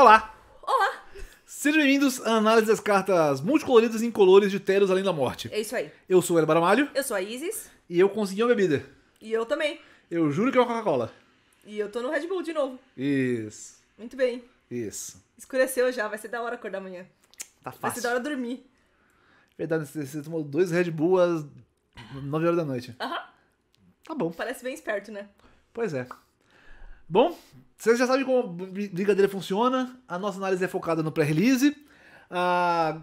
Olá! Olá! Sejam bem-vindos à análise das cartas multicoloridas e incolores de Teros Além da Morte. É isso aí. Eu sou o Elba Ramalho. Eu sou a Isis. E eu consegui uma bebida. E eu também. Eu juro que é uma Coca-Cola. E eu tô no Red Bull de novo. Isso. Muito bem. Isso. Escureceu já, vai ser da hora acordar amanhã. Tá fácil. Vai ser da hora dormir. Verdade, você, você tomou dois Red Bull às 9 horas da noite. Aham. Tá bom. Parece bem esperto, né? Pois é. Bom, vocês já sabem como a brincadeira funciona. A nossa análise é focada no pré-release. Ah,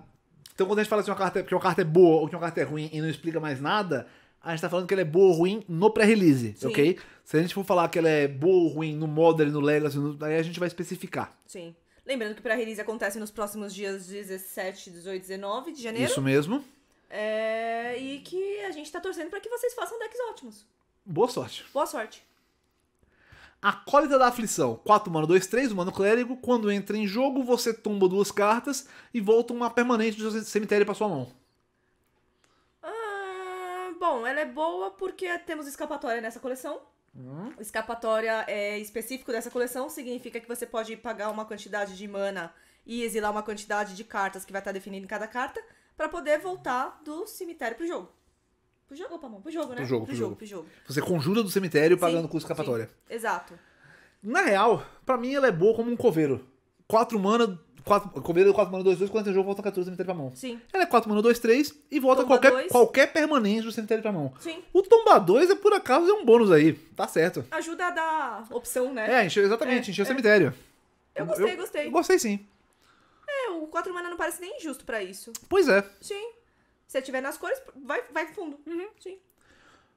então, quando a gente fala que uma, carta, é, que uma carta é boa ou que uma carta é ruim e não explica mais nada, a gente tá falando que ela é boa ou ruim no pré-release, ok? Se a gente for falar que ela é boa ou ruim no Modern, no Legacy, no, aí a gente vai especificar. Sim. Lembrando que o pré-release acontece nos próximos dias 17, 18, 19 de janeiro. Isso mesmo. É, e que a gente tá torcendo para que vocês façam decks ótimos. Boa sorte. Boa sorte. Acólita da Aflição, 4 mana, 2, 3, humano clérigo. Quando entra em jogo, você tumba duas cartas e volta uma permanente do cemitério para sua mão. Ah, bom, ela é boa porque temos escapatória nessa coleção. Hum? Escapatória é específico dessa coleção, significa que você pode pagar uma quantidade de mana e exilar uma quantidade de cartas que vai estar definida em cada carta para poder voltar do cemitério pro jogo. Pro jogo ou pra mão? Pro jogo, né? Pro jogo, pro, pro jogo. jogo. Pro jogo. Você conjura do cemitério pagando com escapatória. Sim. Exato. Na real, pra mim ela é boa como um coveiro. 4 mana, 4, coveiro 4 mana 2, 2, quando você jogo, volta 14 do cemitério pra mão. Sim. Ela é 4 mana 2, 3 e volta qualquer, dois. qualquer permanente do cemitério pra mão. Sim. O tomba 2 é por acaso é um bônus aí. Tá certo. Ajuda a dar opção, né? É, enche, exatamente, é, encheu é. o cemitério. Eu gostei, eu, gostei. Eu gostei sim. É, o 4 mana não parece nem injusto pra isso. Pois é. Sim. Se tiver nas cores, vai, vai fundo. Uhum, sim.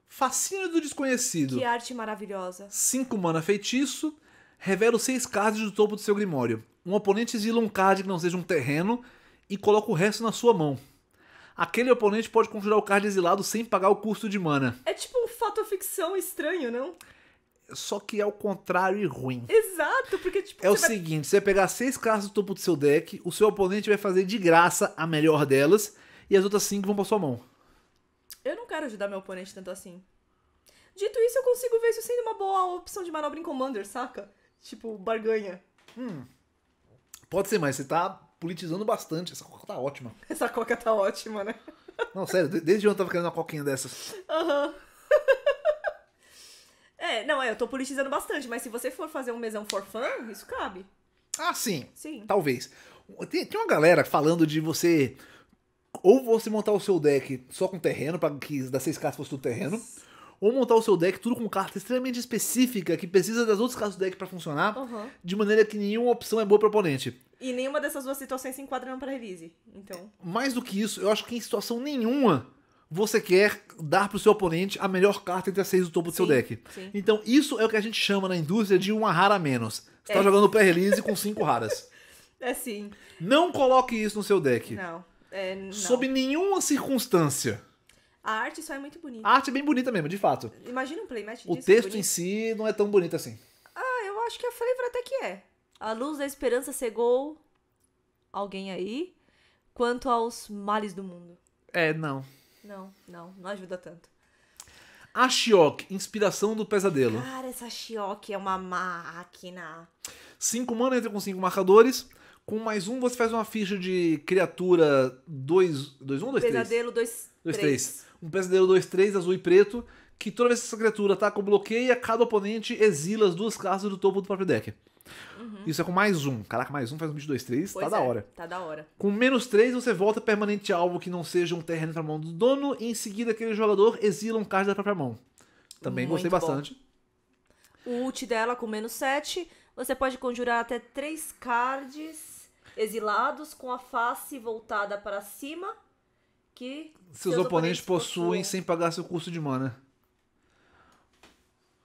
Fascínio do Desconhecido. Que arte maravilhosa. cinco mana feitiço. Revela os 6 cards do topo do seu grimório. Um oponente exila um card que não seja um terreno e coloca o resto na sua mão. Aquele oponente pode conjurar o card exilado sem pagar o custo de mana. É tipo um fato ficção estranho, não? Só que é o contrário e ruim. Exato, porque tipo. É o vai... seguinte: você vai pegar seis cartas do topo do seu deck, o seu oponente vai fazer de graça a melhor delas e as outras cinco vão pra sua mão. Eu não quero ajudar meu oponente tanto assim. Dito isso, eu consigo ver isso sendo uma boa opção de manobra em Commander, saca? Tipo, barganha. Hum. Pode ser, mas você tá politizando bastante. Essa coca tá ótima. Essa coca tá ótima, né? Não, sério, desde ontem eu tava querendo uma coquinha dessas. Aham. Uhum. é, não, é, eu tô politizando bastante, mas se você for fazer um mesão for fun, isso cabe. Ah, sim. Sim. Talvez. Tem, tem uma galera falando de você ou você montar o seu deck só com terreno, para que das seis cartas fosse tudo terreno, ou montar o seu deck tudo com carta extremamente específica que precisa das outras cartas do deck para funcionar, uhum. de maneira que nenhuma opção é boa para oponente. E nenhuma dessas duas situações se enquadra para release, então. Mais do que isso, eu acho que em situação nenhuma você quer dar pro seu oponente a melhor carta entre as seis do topo do seu deck. Sim. Então, isso é o que a gente chama na indústria de uma rara a menos. Você tá é. tá jogando pré-release com cinco raras. É sim. Não coloque isso no seu deck. Não. É, não. Sob nenhuma circunstância. A arte só é muito bonita. A arte é bem bonita mesmo, de fato. Imagina um playmatch O texto é em si não é tão bonito assim. Ah, eu acho que a é flavor até que é. A luz da esperança cegou alguém aí quanto aos males do mundo. É, não. Não, não, não ajuda tanto. A Shiok, inspiração do pesadelo. Cara, essa Shiok é uma máquina. Cinco mana entra com cinco marcadores. Com mais um, você faz uma ficha de criatura 2. 2, 1 2, 3? Pesadelo 2, 2 3. Um pesadelo 2, 3, azul e preto. Que toda vez que essa criatura ataca ou bloqueio, cada oponente exila as duas cartas do topo do próprio deck. Uhum. Isso é com mais um. Caraca, mais um faz um 22, 3. Tá pois tá é, da hora. Tá da hora. Com menos 3, você volta permanente alvo que não seja um terreno pra mão do dono. E em seguida, aquele jogador exila um card da própria mão. Também Muito gostei bom. bastante. O ult dela com menos 7. Você pode conjurar até três cards exilados com a face voltada para cima que seus, seus oponentes, oponentes possuem, sem pagar seu custo de mana.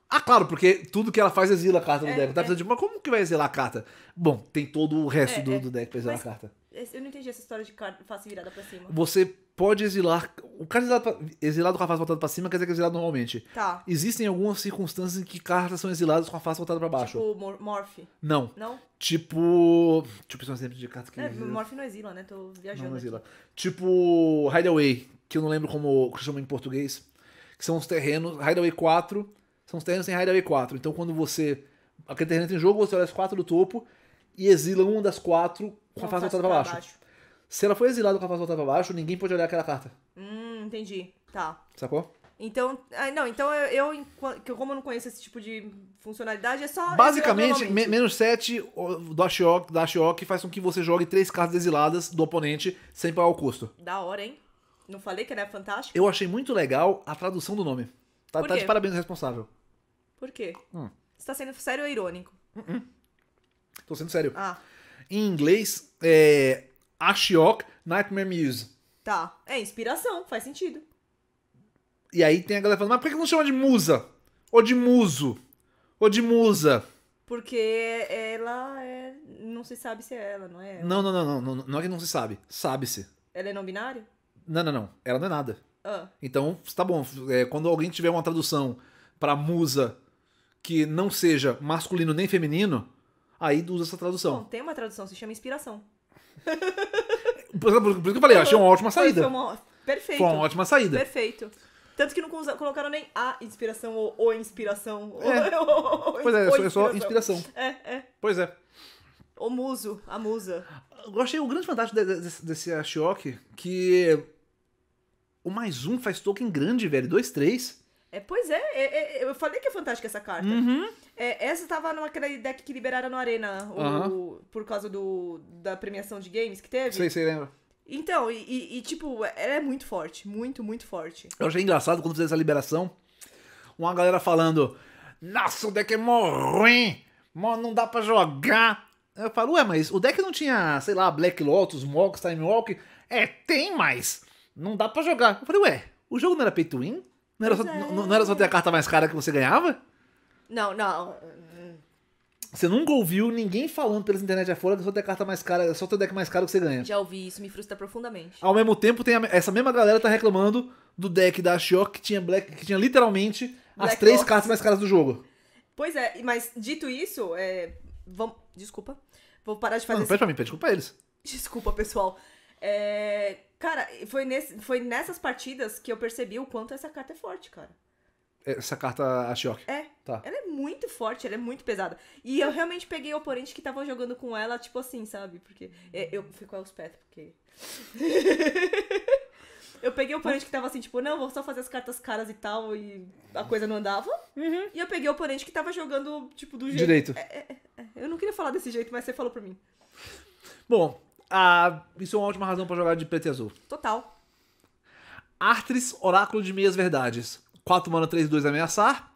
Ah, claro, porque tudo que ela faz exila a carta do é, deck. Tá é. de, mas como que vai exilar a carta? Bom, tem todo o resto é, do, é. do, deck pra exilar mas, a carta. Eu não entendi essa história de face virada pra cima. Você pode exilar. O cara exilado, exilado com a face voltada para cima quer dizer que é exilado normalmente. Tá. Existem algumas circunstâncias em que cartas são exiladas com a face voltada para baixo. Tipo mor Morph. Não. Não? Tipo. Tipo, isso é um exemplo de carta que. É, Morph não exila, né? Tô viajando. Não, exila. Aqui. Tipo Hideaway, que eu não lembro como que chama em português. Que são os terrenos. Hideaway 4. São os terrenos em Hideaway 4. Então quando você. Aquele terreno tem jogo, você olha as quatro do topo e exila uma das quatro com, a face voltada para baixo. baixo. Se ela foi exilada com a face voltada pra baixo, ninguém pode olhar aquela carta. Hum, entendi. Tá. Sacou? Então, ah, não, então eu, eu, como eu não conheço esse tipo de funcionalidade, é só. Basicamente, me, menos 7 do Ashiok, da Ashiok faz com que você jogue três cartas exiladas do oponente sem pagar o custo. Da hora, hein? Não falei que era é fantástico? Eu achei muito legal a tradução do nome. Tá, tá de parabéns, responsável. Por quê? Hum. Você tá sendo sério ou irônico? Uh -uh. Tô sendo sério. Ah. Em inglês, é, Ashiok Nightmare Muse. Tá. É inspiração, faz sentido. E aí tem a galera falando, mas por que não chama de musa? Ou de muso? Ou de musa? Porque ela é. Não se sabe se é ela, não é? Ela. Não, não, não, não, não. Não é que não se sabe. Sabe-se. Ela é não binário Não, não, não. Ela não é nada. Ah. Então, tá bom. É, quando alguém tiver uma tradução para musa que não seja masculino nem feminino, aí usa essa tradução. Bom, tem uma tradução, se chama inspiração. por, por, isso que eu falei, eu achei uma ótima saída. Foi, foi, uma, perfeito. Foi uma ótima saída. Perfeito. Tanto que não colocaram nem a inspiração ou o inspiração. É. Ou, ou, pois é, é só é inspiração. É, é. Pois é. O muso, a musa. Eu achei o grande fantástico desse, desse Ashok que o mais um faz token grande, velho. Dois, três. É, pois é, é, é, eu falei que é fantástica essa carta. Uhum. É, essa tava naquele deck que liberaram no Arena, o, uhum. por causa do, da premiação de games que teve. Sei, sei, lembra. Então, e, e, tipo, ela é muito forte, muito, muito forte. Eu achei engraçado quando fizeram essa liberação, uma galera falando, nossa, o deck é mó ruim, mó não dá pra jogar. Eu falo, ué, mas o deck não tinha, sei lá, Black Lotus, Mox, Time Walk? É, tem, mais, não dá pra jogar. Eu falei, ué, o jogo não era pay to win? Não era, só, é. não, não era só ter a carta mais cara que você ganhava? Não, não. Você nunca ouviu ninguém falando pelas internet afora é que só tem carta mais cara, só teu deck mais caro que você ganha. Já ouvi isso, me frustra profundamente. Ao mesmo tempo, tem a, essa mesma galera tá reclamando do deck da Shiok que tinha Black, que tinha literalmente Black as três Ops. cartas mais caras do jogo. Pois é, mas dito isso, é, vamos, desculpa. Vou parar de fazer Não, não pede pra mim, pede desculpa eles. Desculpa, pessoal. É, cara, foi, nesse, foi nessas partidas que eu percebi o quanto essa carta é forte, cara. Essa carta, a É, Tá. Ela é muito forte, ela é muito pesada. E eu realmente peguei oponente que estavam jogando com ela, tipo assim, sabe? Porque é, eu fico com pés, porque. eu peguei o oponente que tava assim, tipo, não, vou só fazer as cartas caras e tal, e a coisa não andava. Uhum. E eu peguei o oponente que tava jogando, tipo, do jeito. Direito. É, é, é. é. eu não queria falar desse jeito, mas você falou pra mim. Bom, isso é uma ótima razão para jogar de preto e azul. Total. Artris, Oráculo de Meias Verdades. 4 mana, 3, 2 ameaçar.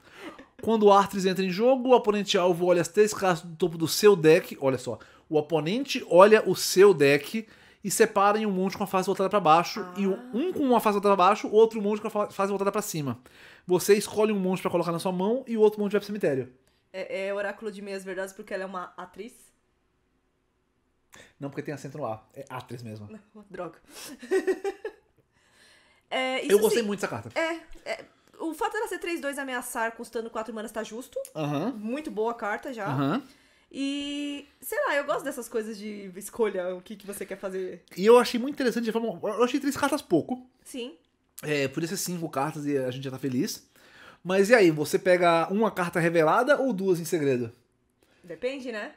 Quando o Arthur entra em jogo, o oponente alvo olha as três cartas do topo do seu deck. Olha só. O oponente olha o seu deck e separa em um monte com a face voltada para baixo. Ah. E um com uma face voltada para baixo, outro monte com a face voltada para cima. Você escolhe um monte para colocar na sua mão e o outro monte vai pro cemitério. É, é Oráculo de Meias Verdades porque ela é uma atriz? Não, porque tem acento no A. É atriz mesmo. Droga. é, eu gostei sim, muito dessa carta. É, é, o fato dela ser 3-2 ameaçar custando 4 manas tá justo. Uhum. Muito boa a carta já. Uhum. E, sei lá, eu gosto dessas coisas de escolha, o que, que você quer fazer. E eu achei muito interessante, eu achei três cartas pouco. Sim. É, podia ser cinco cartas e a gente já tá feliz. Mas e aí, você pega uma carta revelada ou duas em segredo? Depende, né?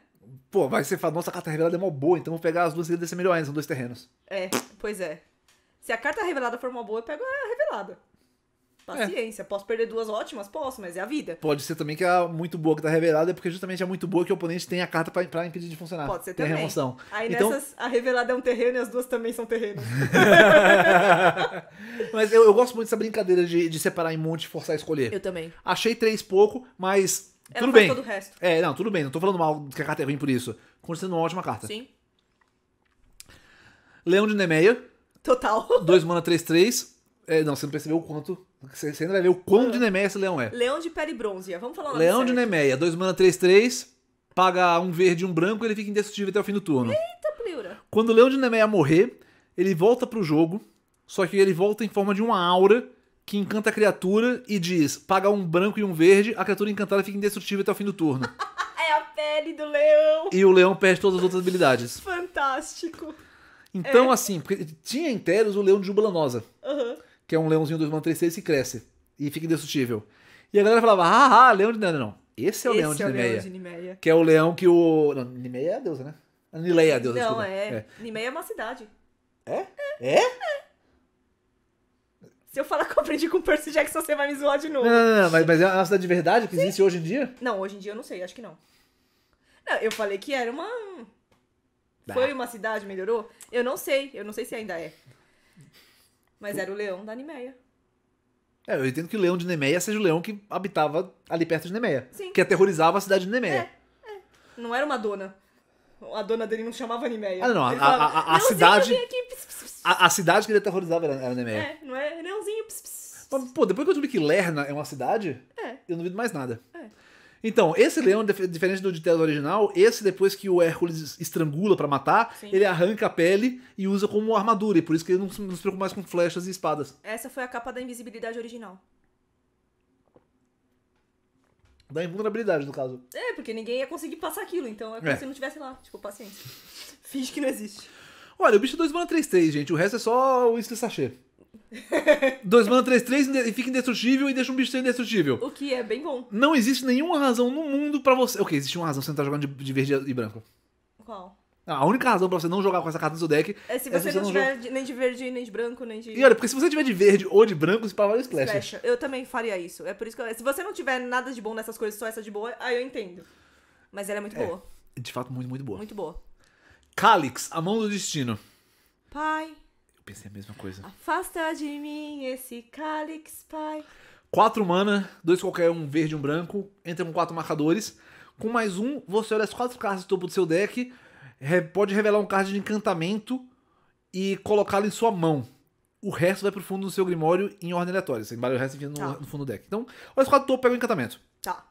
Pô, vai ser fala, nossa, a carta revelada é mó boa, então vou pegar as duas segredas e ser melhor ainda, são dois terrenos. É, pois é. Se a carta revelada for uma boa, eu pego a revelada. É. Paciência. É. Posso perder duas ótimas? Posso, mas é a vida. Pode ser também que a muito boa que tá revelada é porque justamente a muito boa que o oponente tem a carta pra, pra impedir de funcionar. Pode ser tem também. remoção. Aí então... nessas, a revelada é um terreno e as duas também são terrenos. mas eu, eu, gosto muito dessa brincadeira de, de separar em monte e forçar a escolher. Eu também. Achei três pouco, mas. Ela tudo bem. todo o resto. É, não, tudo bem. Não tô falando mal que a carta é ruim por isso. Continua uma ótima carta. Sim. Leão de Nemeia. Total. 2 mana 3-3. É, não, você não percebeu o quanto. Você ainda vai ver o quão ah. de Nemeia esse leão é. Leão de pele bronze. É, vamos falar Leão de Nemeia, 2 mana 3-3. Paga um verde e um branco e ele fica indestrutível até o fim do turno. Eita, pliura. Quando o leão de Nemeia morrer, ele volta pro jogo. Só que ele volta em forma de uma aura que encanta a criatura e diz: paga um branco e um verde, a criatura encantada fica indestrutível até o fim do turno. é a pele do leão. E o leão perde todas as outras habilidades. Fantástico. Então, é. assim, porque tinha em Teros o leão de Jubilanosa. Uhum que é um leãozinho 2,36 e cresce e fica indestrutível. E a galera falava, ah, ah leão de. Nimeia. não, não. Esse é o, Esse leão, de é Nimeia, leão de Nimeia. Que é o leão que o. Não, Nimeia é a deusa, né? Nileia é a deusa. Não, desculpa. é. é. Nimeia é uma cidade. É? É? é? Se eu falar que eu aprendi com o Percy Jackson, você vai me zoar de novo. Não, não, não, mas, mas é uma cidade de verdade que Sim. existe hoje em dia? Não, hoje em dia eu não sei, acho que não. não eu falei que era uma. Foi uma cidade, melhorou? Eu não sei, eu não sei se ainda é. Mas era o leão da Nimeia. É, eu entendo que o leão de Nemeia seja o leão que habitava ali perto de Nemeia. Sim. Que aterrorizava a cidade de Nemeia. É, é. Não era uma dona. A dona dele não chamava Nemeia. Ah, não, a, falava, a, a, a cidade. A, a, cidade que ele aterrorizava era, era Nemeia. É, não é leãozinho. Mas, pô, depois que eu descobri que Lerna é uma cidade, é. eu não vi mais nada. É. Então, esse leão, diferente do de tela original, esse depois que o Hércules estrangula para matar, Sim. ele arranca a pele e usa como armadura. E por isso que ele não se, não se preocupa mais com flechas e espadas. Essa foi a capa da invisibilidade original. Da invulnerabilidade, no caso. É, porque ninguém ia conseguir passar aquilo, então é como é. se não tivesse lá. Tipo, paciência. Finge que não existe. Olha, o bicho 2 mana 3-3, gente. O resto é só o isca sachê. 2 mana 3, 3 e fica indestrutível e deixa um bicho ser indestrutível. O que é bem bom. Não existe nenhuma razão no mundo pra você. Ok, existe uma razão você não tá jogando de, de verde e branco. Qual? Ah, a única razão pra você não jogar com essa carta no seu deck é se é você, é se você não, não tiver joga... de, nem de verde, nem de branco, nem de. E olha, porque se você tiver de verde ou de branco, você paga o splash. splash. Eu também faria isso. É por isso que eu... se você não tiver nada de bom nessas coisas, só essa de boa, aí eu entendo. Mas ela é muito é, boa. De fato, muito, muito boa. Muito boa. Calix, a mão do destino. Pai pensei a mesma coisa. Afasta de mim esse Calix Pai. Quatro mana, dois qualquer um verde e um branco. Entra com quatro marcadores. Com mais um, você olha as quatro cartas do topo do seu deck. Pode revelar um card de encantamento e colocá-lo em sua mão. O resto vai pro fundo do seu Grimório em ordem aleatória. Você embaralha o resto no, tá. no fundo do deck. Então, olha as quatro topo, pega o encantamento. Tá.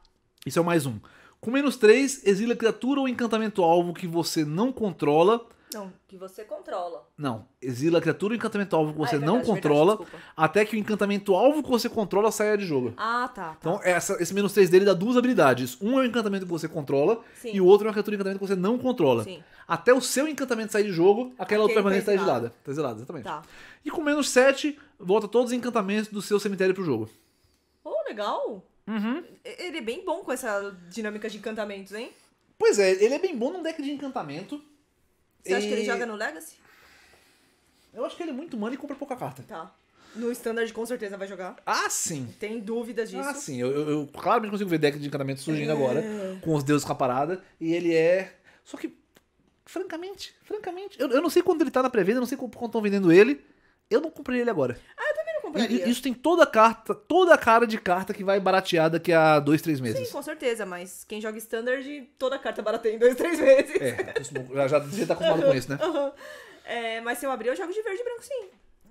Isso é o mais um. Com menos três, exila criatura ou encantamento alvo que você não controla não, que você controla. Não, exila a criatura e o encantamento alvo que você ah, é verdade, não controla verdade, até que o encantamento alvo que você controla saia de jogo. Ah, tá. tá. Então essa, esse menos 3 dele dá duas habilidades. Um é o encantamento que você controla Sim. e o outro é uma criatura e encantamento que você não controla. Sim. Até o seu encantamento sair de jogo, aquela outra tá permanente está exilada. Está exilada, exatamente. Tá. E com menos 7, volta todos os encantamentos do seu cemitério pro jogo. Oh, legal. Uhum. Ele é bem bom com essa dinâmica de encantamentos, hein? Pois é, ele é bem bom num deck de encantamento. Você e... acha que ele joga no Legacy? Eu acho que ele é muito mana e compra pouca carta. Tá. No Standard com certeza vai jogar. Ah, sim. Tem dúvidas disso. Ah, sim. Eu, eu, eu claramente consigo ver deck de encantamento surgindo é... agora, com os deuses com a parada. E ele é. Só que, francamente, francamente, eu, eu não sei quando ele tá na pré-venda, eu não sei quanto estão vendendo ele. Eu não comprei ele agora. Ah, eu compraria. E, isso tem toda a carta, toda a cara de carta que vai baratear daqui a é dois, três meses. Sim, com certeza, mas quem joga standard, toda carta barateia em dois, três meses. É, já, já você tá acostumado com isso, né? É, mas se eu abrir, eu jogo de verde e branco sim.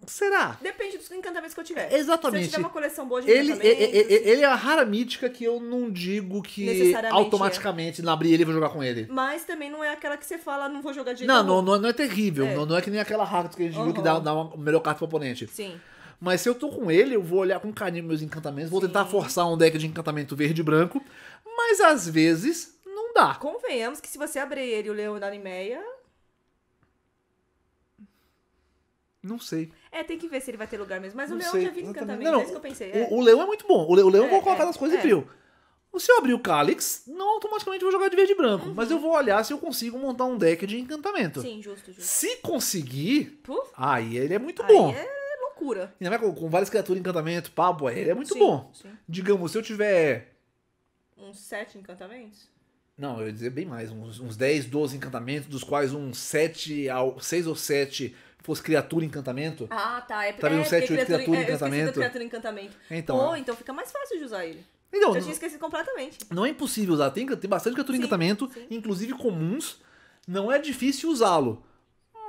Será? Depende dos encantamentos que eu tiver. Exatamente. Se eu tiver uma coleção boa de ele, encantamentos... Ele, ele, é a rara mítica que eu não digo que é. automaticamente, é. na abrir ele, eu vou jogar com ele. Mas também não é aquela que você fala, não vou jogar de Não, não, não, é, não, é terrível. É. Não, não, é que nem aquela rara que a gente uhum. viu que dá, dá uma melhor carta pro oponente. Sim. Mas se eu tô com ele, eu vou olhar com carinho meus encantamentos, vou Sim. tentar forçar um deck de encantamento verde e branco. Mas às vezes não dá. Convenhamos que se você abrir ele e o leão da meia Não sei. É, tem que ver se ele vai ter lugar mesmo. Mas não o leão sei, já viu encantamento, não, é isso que eu pensei. É. O, leão é muito bom. O, le, o leão é, vou colocar é, nas coisas é. em frio. Se eu abrir o calix não automaticamente vou jogar de verde e branco. Uhum. Mas eu vou olhar se eu consigo montar um deck de encantamento. Sim, justo, justo. Se conseguir, Puf. aí ele é muito aí bom. É cura Ainda mais é com, com várias criaturas, encantamento, papo, é, ele é muito sim, bom. Sim. Digamos, se eu tiver. Uns sete encantamentos? Não, eu ia dizer bem mais, uns, uns 10, 12 encantamentos, dos quais uns 7 ao 6 ou 7 fosse criatura encantamento. Ah, tá. É, Também é, um 7, criatura, criatura é, encantamento. criatura encantamento. Então, Pô, é. então fica mais fácil de usar ele. Então, eu não, tinha esquecido completamente. Não é impossível usar. Tem, tem bastante criatura sim, encantamento, sim. inclusive comuns. Não é difícil usá-lo.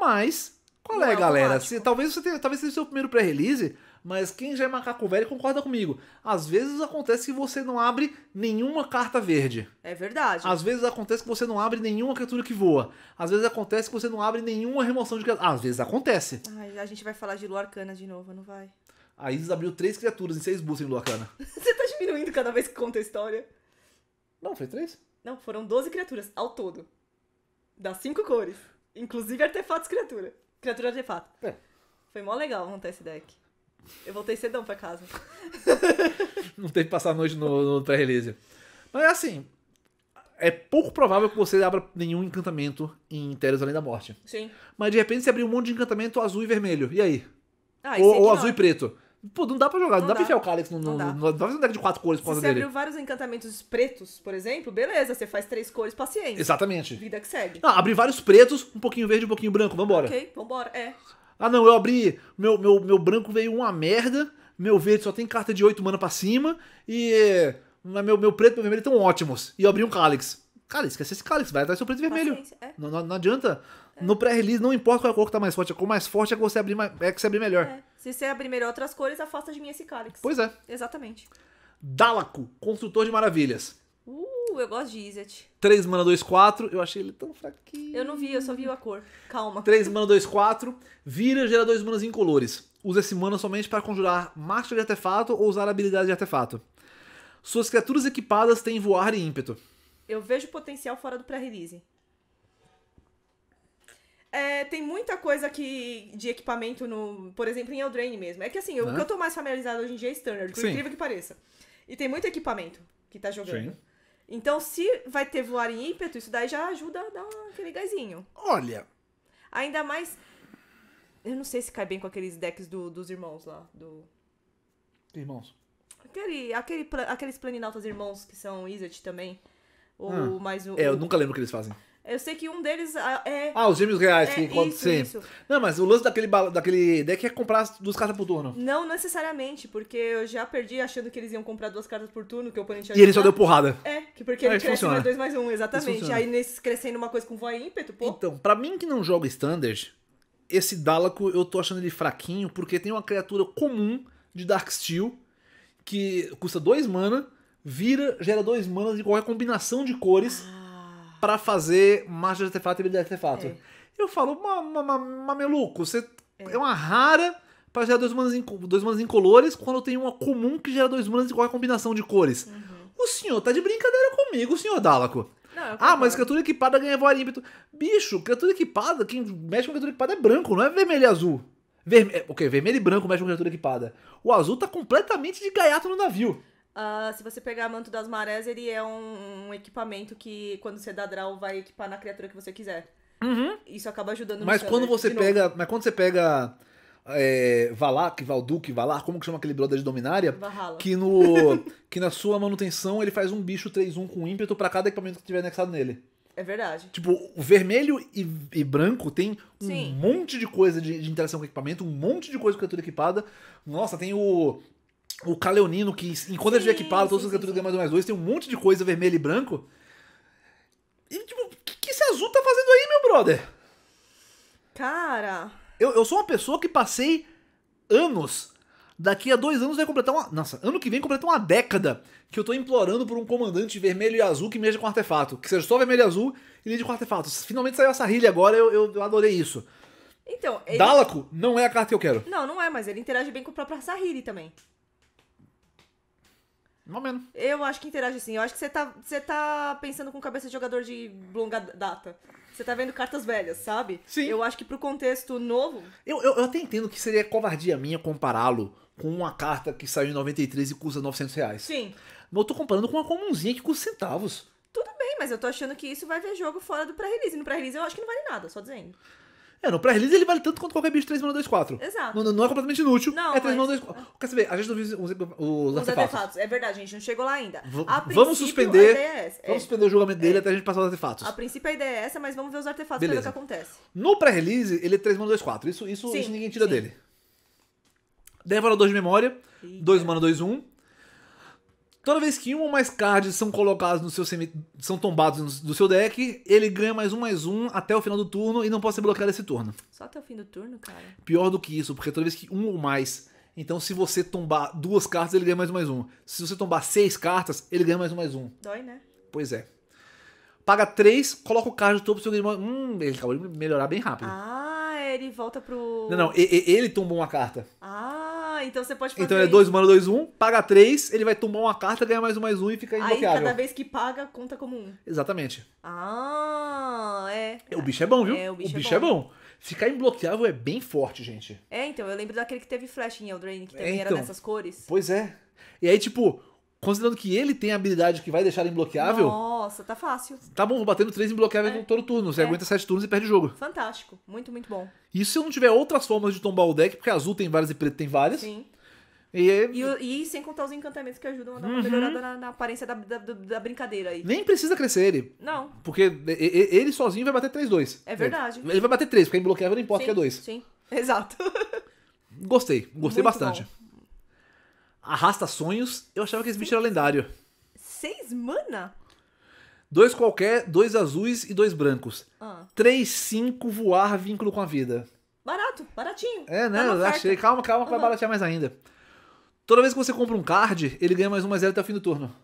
Mas qual é, é galera? Se, talvez você tenha, talvez seja o seu primeiro pré-release, mas quem já é macaco velho concorda comigo. Às vezes acontece que você não abre nenhuma carta verde. É verdade. Às vezes acontece que você não abre nenhuma criatura que voa. Às vezes acontece que você não abre nenhuma remoção de criatura. Às vezes acontece. Ai, a gente vai falar de luarcana de novo, não vai? A Isis abriu três criaturas em seis bustos em luarcana. você tá diminuindo cada vez que conta a história. Não, foi três? Não, foram 12 criaturas ao todo. Das cinco cores. Inclusive artefatos criatura. Criatura artefato. É. Foi mó legal montar esse deck. Eu voltei cedão pra casa. Não teve que passar a noite no, no pré-release. Mas é assim, é pouco provável que você abra nenhum encantamento em Teres Além da Morte. Sim. Mas de repente você abriu um monte de encantamento azul e vermelho. E aí? Ah, ou, ou azul e preto. Pô, não dá pra jogar, não, não dá, pra enfiar o Calyx no, no, não dá. no, no, dá um deck de quatro cores por causa Se você dele. abriu vários encantamentos pretos, por exemplo, beleza, você faz três cores paciente. Exatamente. Vida que segue. Não, ah, abri vários pretos, um pouquinho verde, um pouquinho branco, vambora. Ok, vambora, é. Ah não, eu abri, meu, meu, meu branco veio uma merda, meu verde só tem carta de oito mana pra cima, e meu, meu preto e meu vermelho estão ótimos. E eu abri um Calyx. Cara, esquece esse Calyx, vai atrás do seu preto e vermelho. É. Não, não, não adianta no pré-release, não importa qual é a cor que tá mais forte. A cor mais forte é que você abrir, é que você abrir melhor. É. Se você abrir melhor outras cores, afasta de mim esse cálice. Pois é. Exatamente. Dalaco, Construtor de Maravilhas. Uh, eu gosto de Izzet. 3 mana 2, 4. Eu achei ele tão fraquinho. Eu não vi, eu só vi a cor. Calma. 3 mana 2, 4. Vira, gera 2 manas incolores. Usa esse mana somente para conjurar marcha de artefato ou usar a habilidade de artefato. Suas criaturas equipadas têm voar e ímpeto. Eu vejo potencial fora do pré-release. É, tem muita coisa que, de equipamento, no, por exemplo, em Eldraine mesmo. É que assim, uhum. o que eu tô mais familiarizado hoje em dia é Standard, por Sim. incrível que pareça. E tem muito equipamento que tá jogando. Sim. Então, se vai ter voar em ímpeto, isso daí já ajuda a dar aquele gásinho. Olha. Ainda mais. Eu não sei se cai bem com aqueles decks do, dos irmãos lá. Do... Irmãos. Aquele, aquele, aqueles planinautas irmãos que são Izzet também. Ou ah. mais um. É, eu nunca lembro o que eles fazem. Eu sei que um deles ah, é. Ah, os gêmeos reais é, que encontram sempre. Não, mas o lance daquele, daquele deck é comprar duas cartas por turno. Não necessariamente, porque eu já perdi achando que eles iam comprar duas cartas por turno, que o oponente ia E ele só deu porrada. É, que porque é, ele cresce funciona. mais dois mais um, exatamente. Aí nesse crescendo uma coisa com voa ímpeto, pô. Então, pra mim que não joga standard, esse Dalako eu tô achando ele fraquinho, porque tem uma criatura comum de Dark Steel que custa dois mana, vira, gera dois manas de qualquer combinação de cores. Ah para fazer marcha de artefato e habilidade de artefato. É. Eu falo, mameluco, você é. é. uma rara para gerar dois manas, dois manas incolores quando tem uma comum que gera dois manas de qualquer combinação de cores. Uhum. O senhor tá de brincadeira comigo, senhor Dálaco. ah, mas criatura equipada ganha voar ímpeto. Bicho, criatura equipada, quem mexe com criatura equipada é branco, não é vermelho e azul. Verme... É, ok, vermelho e branco mexe com criatura equipada. O azul tá completamente de gaiato no navio. Ah, se você pegar Manto das Marés, ele é um, um, equipamento que, quando você dá draw, vai equipar na criatura que você quiser. Uhum. Isso acaba ajudando mas no quando você pega novo. Mas quando você pega é, Valak, Valduque, Valar, como que chama aquele brother de Dominária? Valhalla. Que, no, que na sua manutenção ele faz um bicho 3-1 com ímpeto para cada equipamento que tiver anexado nele. É verdade. Tipo, o vermelho e, e branco tem um Sim. monte de coisa de, de, interação com equipamento, um monte de coisa com criatura equipada. Nossa, tem o o Caleonino, que enquanto gente equipado, todas as criaturas ganham mais ou mais dois, tem um monte de coisa vermelho e branco. E tipo, o que, que esse azul tá fazendo aí, meu brother? Cara. Eu, eu sou uma pessoa que passei anos. Daqui a dois anos vai completar uma. Nossa, ano que vem completar uma década que eu tô implorando por um comandante vermelho e azul que mexa com artefato. Que seja só vermelho e azul e lide com artefatos. Finalmente saiu essa rilha agora, eu, eu, eu adorei isso. Então, ele... Dálaco não é a carta que eu quero. Não, não é, mas ele interage bem com o próprio Sahiri também menos. Eu acho que interage sim. Eu acho que você tá, você tá pensando com cabeça de jogador de longa data. Você tá vendo cartas velhas, sabe? Sim. Eu acho que pro contexto novo. Eu, eu, eu até entendo que seria covardia minha compará-lo com uma carta que saiu em 93 e custa 900 reais. Sim. Mas eu tô comparando com uma comunzinha que custa centavos. Tudo bem, mas eu tô achando que isso vai ver jogo fora do pré-release. No pré-release eu acho que não vale nada, só dizendo. É, no pré-release ele vale tanto quanto qualquer bicho 3 3924. Exato. Não, não é completamente inútil. Não, é 3924. Mas... Quer saber? A gente não viu os, os, os artefatos. artefatos. É verdade, a gente não chegou lá ainda. V a vamos suspender. É vamos é. suspender o julgamento dele é. até a gente passar os artefatos. A princípio a ideia é essa, mas vamos ver os artefatos Beleza. pra ver o que acontece. No pré-release ele é 3924. Isso, isso, isso ninguém tira sim. dele. Devorador de memória. 2 mana, 2 1. Toda vez que um ou mais cards são colocados no seu são tombados do seu deck, ele ganha mais um mais um até o final do turno e não pode ser bloqueado esse turno. Só até o fim do turno, cara. Pior do que isso, porque toda vez que um ou mais então, se você tombar duas cartas, ele ganha mais um mais um. Se você tombar seis cartas, ele ganha mais um mais um. Dói, né? Pois é. Paga três, coloca o card no topo do seu game. Hum, ele acabou de melhorar bem rápido. Ah, ele volta pro. Não, não, ele, ele tombou uma carta. Ah, então você pode então fazer. Então é 2 mana, 2, 1, um, paga 3, ele vai tomar uma carta, ganha mais um, mais um e fica inbloqueável. Aí cada vez que paga, conta como um. Exatamente. Ah, é. O bicho é bom, viu? É, o bicho, o bicho é, bom. é bom. Ficar imbloqueável é bem forte, gente. É, então, eu lembro daquele que teve flash em Eldraine, que também é, então, era dessas cores. Pois é. E aí, tipo, Considerando que ele tem a habilidade que vai deixar ele imbloqueável. Nossa, tá fácil. Tá bom, vou batendo três imbloqueáveis é. no todo turno. Você é. aguenta sete turnos e perde o jogo. Fantástico. Muito, muito bom. E se eu não tiver outras formas de tombar o deck, porque azul tem várias e preto tem várias. Sim. E, é- e, e sem contar os encantamentos que ajudam a dar uma uhum. melhorada na, na aparência da, da, da, brincadeira aí. Nem precisa crescer ele. Não. Porque ele sozinho vai bater 3-2. É verdade. É. Ele vai bater 3, porque é imbloqueável não importa sim, que é 2. Sim, exato. Gostei, gostei muito bastante. Bom. Arrasta Sonhos. Eu achava que esse bicho era lendário. Seis mana? Dois qualquer, dois azuis e dois brancos. Ah. Três, cinco, voar, vínculo com a vida. Barato, baratinho. É, né? Tá achei. Calma, calma, que uhum. vai baratear mais ainda. Toda vez que você compra um card, ele ganha mais um mais zero até o fim do turno.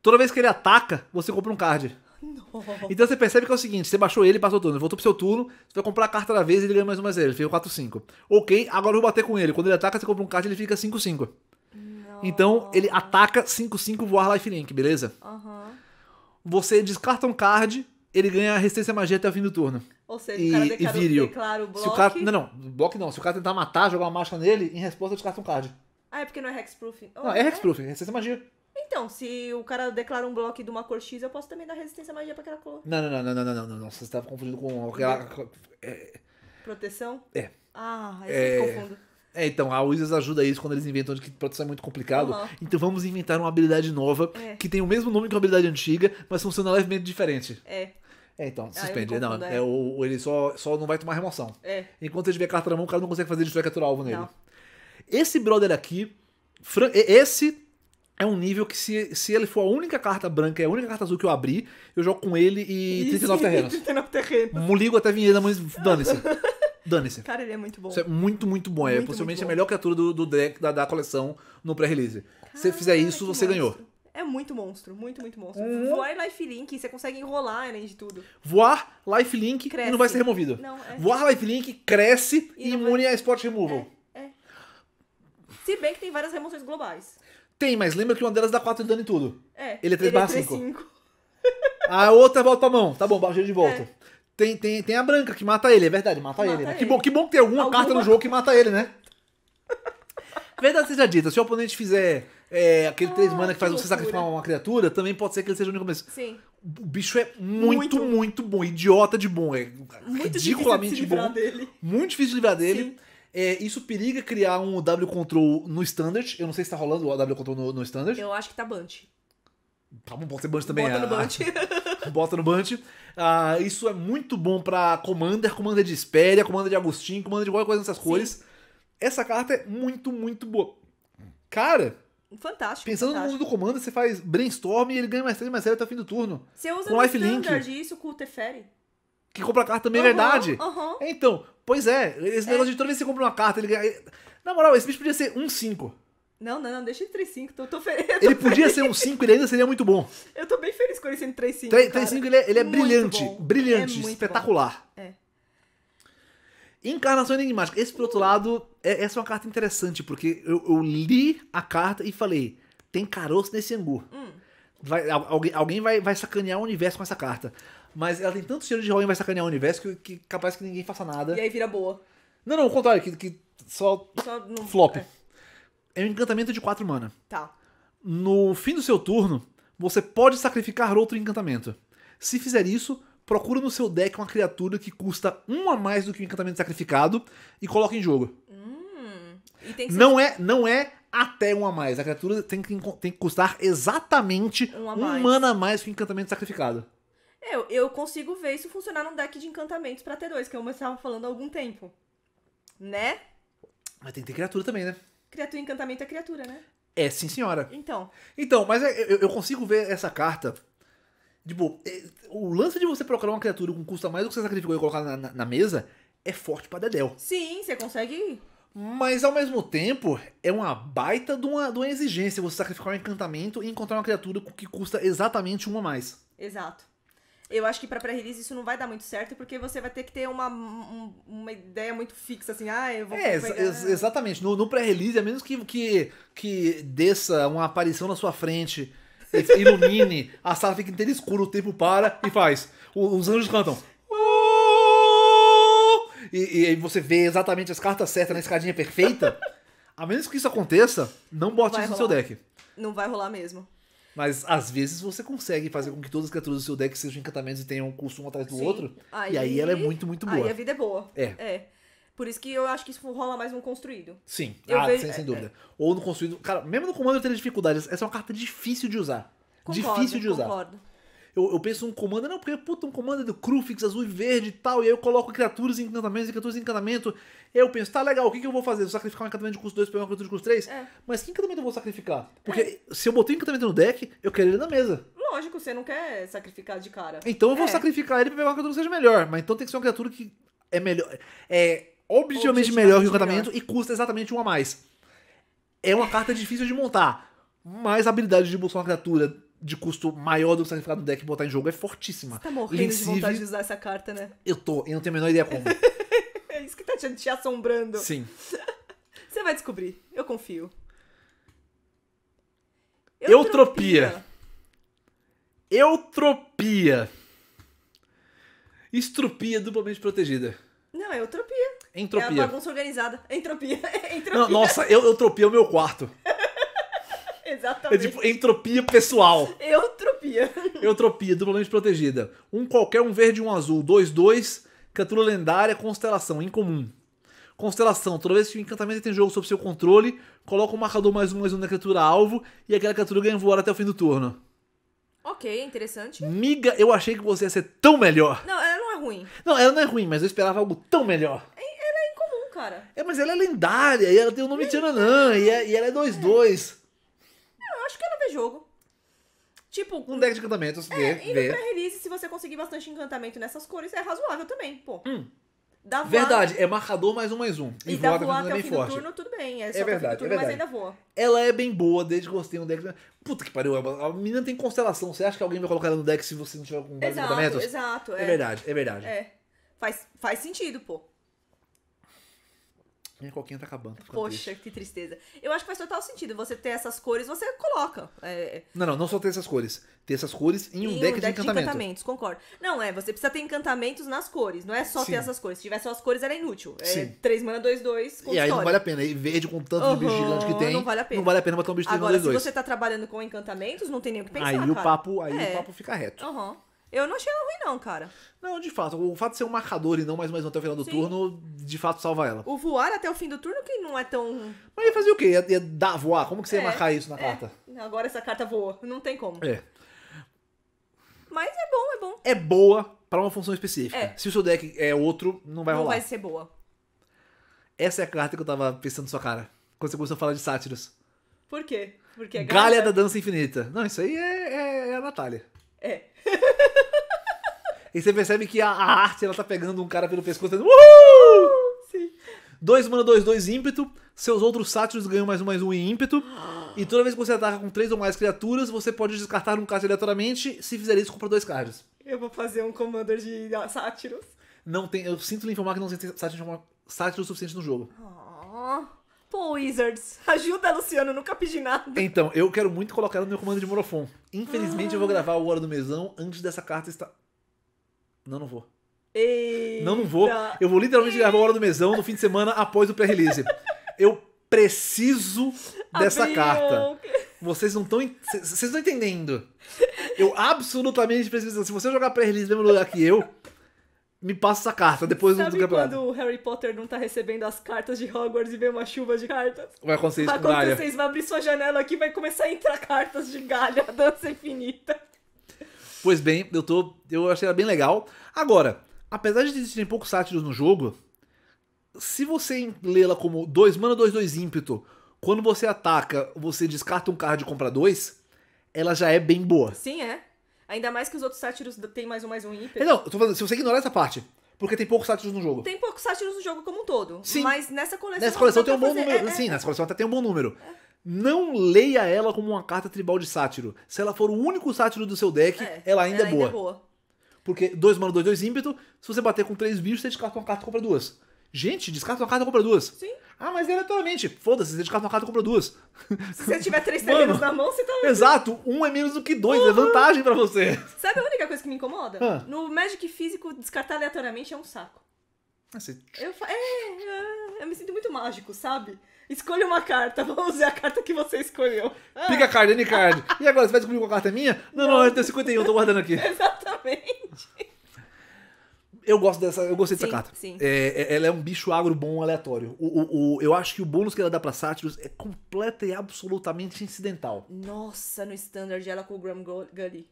Toda vez que ele ataca, você compra um card. Nossa. Então você percebe que é o seguinte: você baixou ele, passou o turno, voltou pro seu turno, você vai comprar a carta da vez e ele ganha mais uma zero, ele fica 4-5. Ok, agora eu vou bater com ele. Quando ele ataca, você compra um card e ele fica 5-5. Então ele ataca 5-5 voar lifelink, beleza? Uhum. Você descarta um card, ele ganha resistência magia até o fim do turno. Ou seja, e, o cara declara, declara o bloco. Se o cara, não, não, bloco não. Se o cara tentar matar, jogar uma máscara nele, em resposta descarta um card. Ah, é porque não é hexproof. Oh, não, é hexproof, é resistência magia. Então, se o cara declara um bloco de uma cor X, eu posso também dar resistência à magia pra aquela cor. Não, não, não, não, não, não, não, não, não. Você estava tá confundindo com aquela. É... Proteção? É. Ah, é... eu confundo. É, então, a Wizards ajuda isso quando eles inventam de que proteção é muito complicado. Uhum. Então vamos inventar uma habilidade nova é. que tem o mesmo nome que uma habilidade antiga, mas funciona levemente diferente. É. É, então, suspende. Ah, confundo, não, é. é o, ele só, só não vai tomar remoção. É. Enquanto ele tiver carta na mão, o cara não consegue fazer destrói captura alvo nele. Não. Esse brother aqui, esse é um nível que se, se ele for a única carta branca e a única carta azul que eu abrir, eu jogo com ele e, e 39 terrenos. 39 terrenos. Muligo até vinheta, mas dane-se. Dane-se. Cara, ele é muito bom. Isso é muito, muito bom. É, muito, é possivelmente bom. a melhor criatura do, do deck da, da coleção no pré-release. Se fizer isso, você monstro. ganhou. É muito monstro, muito, muito monstro. Uhum. Voar e lifelink, você consegue enrolar além de tudo. Voar, lifelink e não vai ser removido. Não, é... Voar, lifelink, cresce e, e imune vai... a spot removal. É, é. Se bem que tem várias remoções globais. Tem, mas lembra que uma delas dá 4 de dano em tudo. É. Ele é 3 é barra 5. A outra volta pra mão. Tá bom, baixa de volta. É. Tem, tem, tem a branca que mata ele, é verdade, mata, mata ele, né? Que bom, que bom que tem alguma, alguma carta no jogo que mata ele, né? Verdade seja dita, se o oponente fizer é, aquele ah, 3 mana que faz você sacrificar uma criatura, também pode ser que ele seja o único começo. Sim. O bicho é muito, muito, muito bom, idiota de bom. É muito ridiculamente bom. Dele. Muito difícil de livrar dele. Sim. É, isso periga criar um W Control no Standard. Eu não sei se tá rolando o W Control no, no Standard. Eu acho que tá Bunt. Tá bom, pode ser Bunt também. Bota no ah. Bunt. bota no Bunt. Ah, isso é muito bom pra Commander, Commander de Espéria, Commander de Agostinho, Commander de qualquer coisa nessas Sim. cores. Essa carta é muito, muito boa. Cara, Fantástico. Pensando fantástico. no mundo do Commander, você faz brainstorm e ele ganha mais 3, mais 0 até o fim do turno. Você usa com no Life Standard Link. isso com o Teferi. Que compra carta também, uhum, é verdade. Uhum. Então, Pois é, esse é. negócio de toda vez que você compra uma carta, ele Na moral, esse bicho podia ser um 5. Não, não, não, deixa ele 3-5, tô, tô feliz. Ele podia feliz. ser um 5, ele ainda seria muito bom. Eu tô bem feliz com ele sendo 3-5. 3-5 ele é, ele é brilhante, bom. brilhante, é espetacular. Bom. É. Encarnação enigmática. Esse, por outro lado, é, essa é uma carta interessante, porque eu, eu, li a carta e falei: tem caroço nesse angu. Hum. Vai, alguém alguém vai, vai sacanear o universo com essa carta. Mas ela tem tanto cheiro de Halloween vai sacanear o universo que, que capaz que ninguém faça nada. E aí vira boa. Não, não, o contrário, que, que só, só flop. É. é. um encantamento de 4 mana. Tá. No fim do seu turno, você pode sacrificar outro encantamento. Se fizer isso, procura no seu deck uma criatura que custa um a mais do que o encantamento sacrificado e coloca em jogo. Hum, não ser... é, não é até um a mais. A criatura tem que, tem que custar exatamente um, a um mana a mais que o encantamento sacrificado. É, eu, eu consigo ver isso funcionar num deck de encantamentos pra T2, que é eu estava falando há algum tempo. Né? Mas tem que ter criatura também, né? Criatura encantamento é criatura, né? É, sim, senhora. Então. Então, mas é, eu, eu consigo ver essa carta. Tipo, o lance de você procurar uma criatura com custa mais do que você sacrificou e colocar na, na, na mesa é forte pra Dedel. Sim, você consegue. Mas ao mesmo tempo, é uma baita de uma, de uma exigência você sacrificar um encantamento e encontrar uma criatura que custa exatamente uma a mais. Exato eu acho que para pré-release isso não vai dar muito certo, porque você vai ter que ter uma, um, uma ideia muito fixa, assim, ah, eu vou. É, pegar... ex exatamente. No, no pré-release, a menos que, que, que desça uma aparição na sua frente, ilumine, a sala fica inteira escura, o tempo para e faz. O, os anjos cantam. Oh! E, aí você vê exatamente as cartas certas na escadinha perfeita. A menos que isso aconteça, não bote isso rolar. no seu deck. Não vai rolar mesmo. Mas às vezes você consegue fazer com que todas as criaturas do seu deck sejam encantamentos e tenham um custo um atrás do Sim. outro. Aí, e aí ela é muito, muito boa. Aí a vida é boa. É. é. Por isso que eu acho que isso rola mais no construído. Sim, ah, vejo... sem, sem, é, dúvida. É. Ou no construído. Cara, mesmo no comando eu tenho dificuldades. Essa é uma carta difícil de usar. Concordo, difícil de usar. Concordo. Eu, eu penso um comando, não, porque puta, um comando é do Crufix azul e verde e tal, e aí eu coloco criaturas e encantamentos, e criaturas e encantamento. Eu penso, tá legal, o que, que eu vou fazer? vou sacrificar um encantamento de custo 2 pra uma criatura de custo 3? É. Mas que encantamento eu vou sacrificar? Porque é. se eu botei um encantamento no deck, eu quero ele na mesa. Lógico, você não quer sacrificar de cara. Então eu vou é. sacrificar ele pra pegar uma criatura que seja melhor, mas então tem que ser uma criatura que é melhor. É objetivamente, objetivamente melhor que o encantamento melhor. e custa exatamente um a mais. É uma carta difícil de montar, mas a habilidade de buscar uma criatura de custo maior do que tá o sacrificado do deck botar em jogo é fortíssima. Você tá morrendo Link de vontade de usar essa carta, né? Eu tô, e não tenho a menor ideia como. é isso que tá te, te assombrando. Sim. Você vai descobrir, eu confio. Eutropia. Eutropia. Estropia duplamente protegida. Não, é eutropia. Entropia. É a bagunça organizada. Entropia. entropia. Não, nossa, eu, eutropia é o meu quarto. Exatamente. É tipo entropia pessoal. Eutropia. Eutropia, duplamente protegida. Um qualquer, um verde e um azul. 2-2, criatura lendária, constelação, incomum. Constelação, toda vez que o encantamento tem jogo sob seu controle, coloca um marcador mais um mais um na criatura alvo e aquela criatura ganha voar até o fim do turno. Ok, interessante. Miga, eu achei que você ia ser tão melhor. Não, ela não é ruim. Não, ela não é ruim, mas eu esperava algo tão melhor. É, ela é incomum, cara. É, mas ela é lendária, e ela tem o nome de Ananã e, é, e ela é 2-2 jogo. Tipo. Um deck de encantamentos. É, vê, pra release, se você conseguir bastante encantamento nessas cores, é razoável também, pô. Hum. Dá voar, verdade, é marcador mais um mais um. E, e voa voar até o fim forte. turno, tudo bem. É, é verdade, turno, é verdade. mas ainda voa. Ela é bem boa, desde que você tem um deck. Puta que pariu, a menina tem constelação. Você acha que alguém vai colocar ela no deck se você não tiver com um exato, deck de Exato, é. é verdade, é verdade. É. Faz, faz sentido, pô. Minha coquinha tá acabando. Tá Poxa, triste. que tristeza. Eu acho que faz total sentido. Você ter essas cores, você coloca. É... Não, não, não só ter essas cores. Ter essas cores em um, deck, deck de, encantamento. de, encantamentos. Concordo. Não, é, você precisa ter encantamentos nas cores. Não é só Sim. ter essas cores. Se tivesse só as cores, era é inútil. É Sim. 3 mana, 2, 2, com E aí não vale a pena. E verde com tanto uhum, bicho gigante que tem. Não vale a pena. Não vale a pena botar um bicho Agora, 2, 2. se você tá trabalhando com encantamentos, não tem nem o que pensar, Aí cara. o papo, aí é. o papo fica reto. Aham. Uhum. Eu não achei ela ruim, não, cara. Não, de fato. O fato de ser um marcador e não mais mais um até o final do Sim. turno, de fato, salva ela. O voar até o fim do turno que não é tão. Mas ia fazer o quê? Ia, ia dar voar? Como que você é, ia marcar isso na é. carta? Agora essa carta voa. Não tem como. É. Mas é bom, é bom. É boa para uma função específica. É. Se o seu deck é outro, não vai não rolar. Não vai ser boa. Essa é a carta que eu tava pensando na sua cara. Quando você começou a falar de sátiros. Por quê? Porque é galha... galha da dança infinita. Não, isso aí é, é, é a Natália. É. e você percebe que a, a, arte ela tá pegando um cara pelo pescoço e tá Uhul! Sim. 2 mana 2, 2 ímpeto. Seus outros sátiros ganham mais um mais um em ímpeto. E toda vez que você ataca com três ou mais criaturas, você pode descartar um card aleatoriamente. Se fizer isso, compra dois cards. Eu vou fazer um commander de sátiros. Não tem. Eu sinto lhe informar que não tem sátiro, sátiro suficiente no jogo. Oh. Pô, Wizards, ajuda, Luciano, nunca pedi nada. Então, eu quero muito colocar no meu comando de Morofon. Infelizmente, ah. eu vou ah. gravar o Hora do Mesão antes dessa carta estar. Não, não vou. Eita. Não, não vou. Eu vou literalmente Eita. gravar o Hora do Mesão no fim de semana após o pré-release. eu preciso dessa Abriu. carta. Vocês não estão. Vocês estão entendendo. Eu absolutamente preciso. Se você jogar pré-release no mesmo lugar que eu, me passa essa carta depois Sabe do campeonato. quando o Harry Potter não tá recebendo as cartas de Hogwarts e vê uma chuva de cartas? Vai acontecer isso vai com acontecer galha. Vai abrir sua janela aqui vai começar a entrar cartas de galha, dança infinita. Pois bem, eu tô... Eu achei ela bem legal. Agora, apesar de existirem poucos sátiros no jogo, se você lê-la como 2 mana, 2, 2 ímpeto, quando você ataca, você descarta um card e compra dois, ela já é bem boa. Sim, é. Ainda mais que os outros sátiros têm mais um, mais um ímpeto. Não, eu tô falando, se você ignorar essa parte. Porque tem poucos sátiros no jogo. Tem poucos sátiros no jogo como um todo. Sim. Mas nessa coleção. Nessa coleção tem um bom fazer. número. É, é sim, é. nessa coleção até tem um bom número. É. Não leia ela como uma carta tribal de sátiro. Se ela for o único sátiro do seu deck, é, ela ainda ela é boa. Ainda boa. Porque 2 mano 2, dois ímpeto. Se você bater com 3 bichos, você descarta uma carta e compra duas. Gente, descarta uma carta e compra duas. Sim. Ah, mas eleitoralmente, é foda-se, você de uma a carta compra duas. Se você tiver três terrenos na mão, você tá. Exato, um é menos do que dois, uhum. é vantagem para você. Sabe a única coisa que me incomoda? Ah. No Magic físico, descartar aleatoriamente é um saco. Ah, você... eu, é, é, eu me sinto muito mágico, sabe? Escolha uma carta, vamos usar a carta que você escolheu. Ah. Pica a carta, any card. e agora, você vai descobrir qual carta é minha? Não, não, não eu tenho 51, tô guardando aqui. Exatamente. Eu gosto dessa, eu gostei sim, dessa carta. Sim. É, é, ela é um bicho agro bom aleatório. O, o, o, eu acho que o bônus que ela dá pra Sátiros é completa e absolutamente incidental. Nossa, no standard ela com o Graham Gully.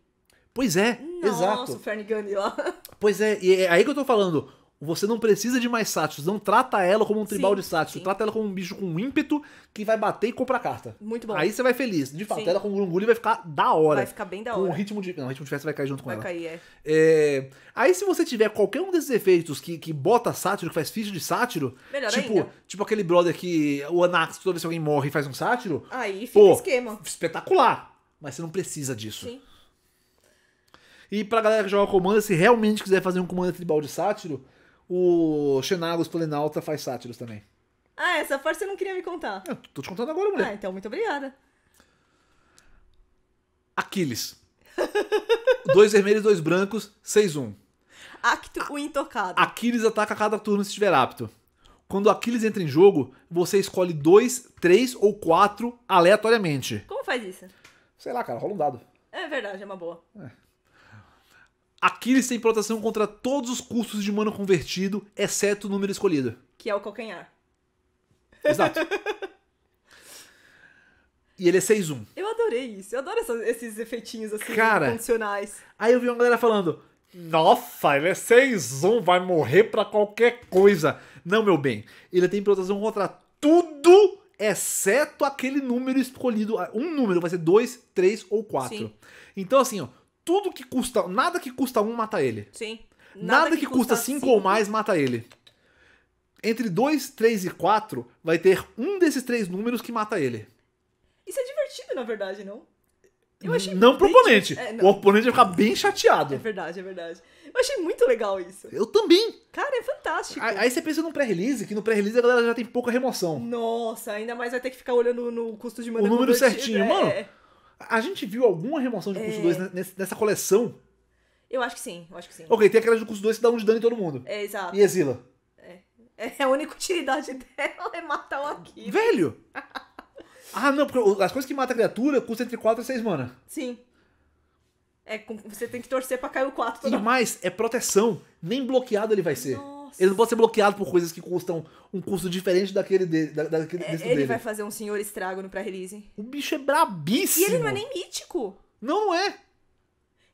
Pois é, Nossa, exato. Nossa, o Fernie Gully lá. Pois é, e é aí que eu tô falando. Você não precisa de mais sátios, não trata ela como um tribal sim, de sátios, trata ela como um bicho com ímpeto que vai bater e comprar carta. Muito bom. Aí você vai feliz. De fato, sim. ela com o Grunguli vai ficar da hora. Vai ficar bem da hora. Com o ritmo de. Não, o ritmo de festa vai cair junto vai com ela. Vai cair, é. é. Aí se você tiver qualquer um desses efeitos que, que bota sátiro, que faz ficha de sátiro, Melhor tipo, ainda. tipo aquele brother que o Anax, toda vez que alguém morre, faz um sátiro. Aí fica pô, esquema. Espetacular. Mas você não precisa disso. Sim. E pra galera que joga Commander, se realmente quiser fazer um Commander tribal de sátiro, o Xenagos Plenalta faz sátiros também. Ah, essa parte você não queria me contar. Eu tô te contando agora, mulher. Ah, então muito obrigada. Aquiles. dois vermelhos, dois brancos, 6-1. Acto o intocado. Aquiles ataca a cada turno se estiver apto. Quando Aquiles entra em jogo, você escolhe dois, três ou quatro aleatoriamente. Como faz isso? Sei lá, cara, rola um dado. É verdade, é uma boa. É. Aqui tem proteção contra todos os custos de mano convertido, exceto o número escolhido. Que é o calcanhar. Exato. e ele é 6-1. Eu adorei isso. Eu adoro essas, esses efeitinhos assim, Cara, condicionais. Aí eu vi uma galera falando: Nossa, ele é 6-1, vai morrer pra qualquer coisa. Não, meu bem. Ele tem proteção contra tudo, exceto aquele número escolhido. Um número, vai ser 2, 3 ou 4. Então, assim, ó tudo que custa. Nada que custa um mata ele. Sim. Nada, nada que, que, custa cinco ou mais mata ele. Entre 2, 3 e 4, vai ter um desses três números que mata ele. Isso é divertido, na verdade, não? Eu achei não pro oponente. É, não. O oponente vai ficar bem chateado. É verdade, é verdade. Eu achei muito legal isso. Eu também. Cara, é fantástico. Aí, aí você pensa num pré-release, que no pré-release a galera já tem pouca remoção. Nossa, ainda mais vai ter que ficar olhando no custo de maneira. O número certinho, é, mano. É. A gente viu alguma remoção de curso 2 é... nessa coleção? Eu acho que sim, eu acho que sim. Ok, tem aquela de curso 2 que dá um de dano em todo mundo. É, exato. E exila. É. é a única utilidade dela é matar o Akira. Velho! ah, não, porque as coisas que matam a criatura custam entre 4 e 6 mana. Sim. É, você tem que torcer pra cair o 4 E mais, é proteção. Nem bloqueado ele vai ser. Não. Nossa. Ele não pode ser bloqueado por coisas que custam um custo diferente daquele, de, da, daquele é, desse ele dele. Ele vai fazer um senhor estrago no pré-release. O bicho é brabíssimo. E ele não é nem mítico. Não, não é.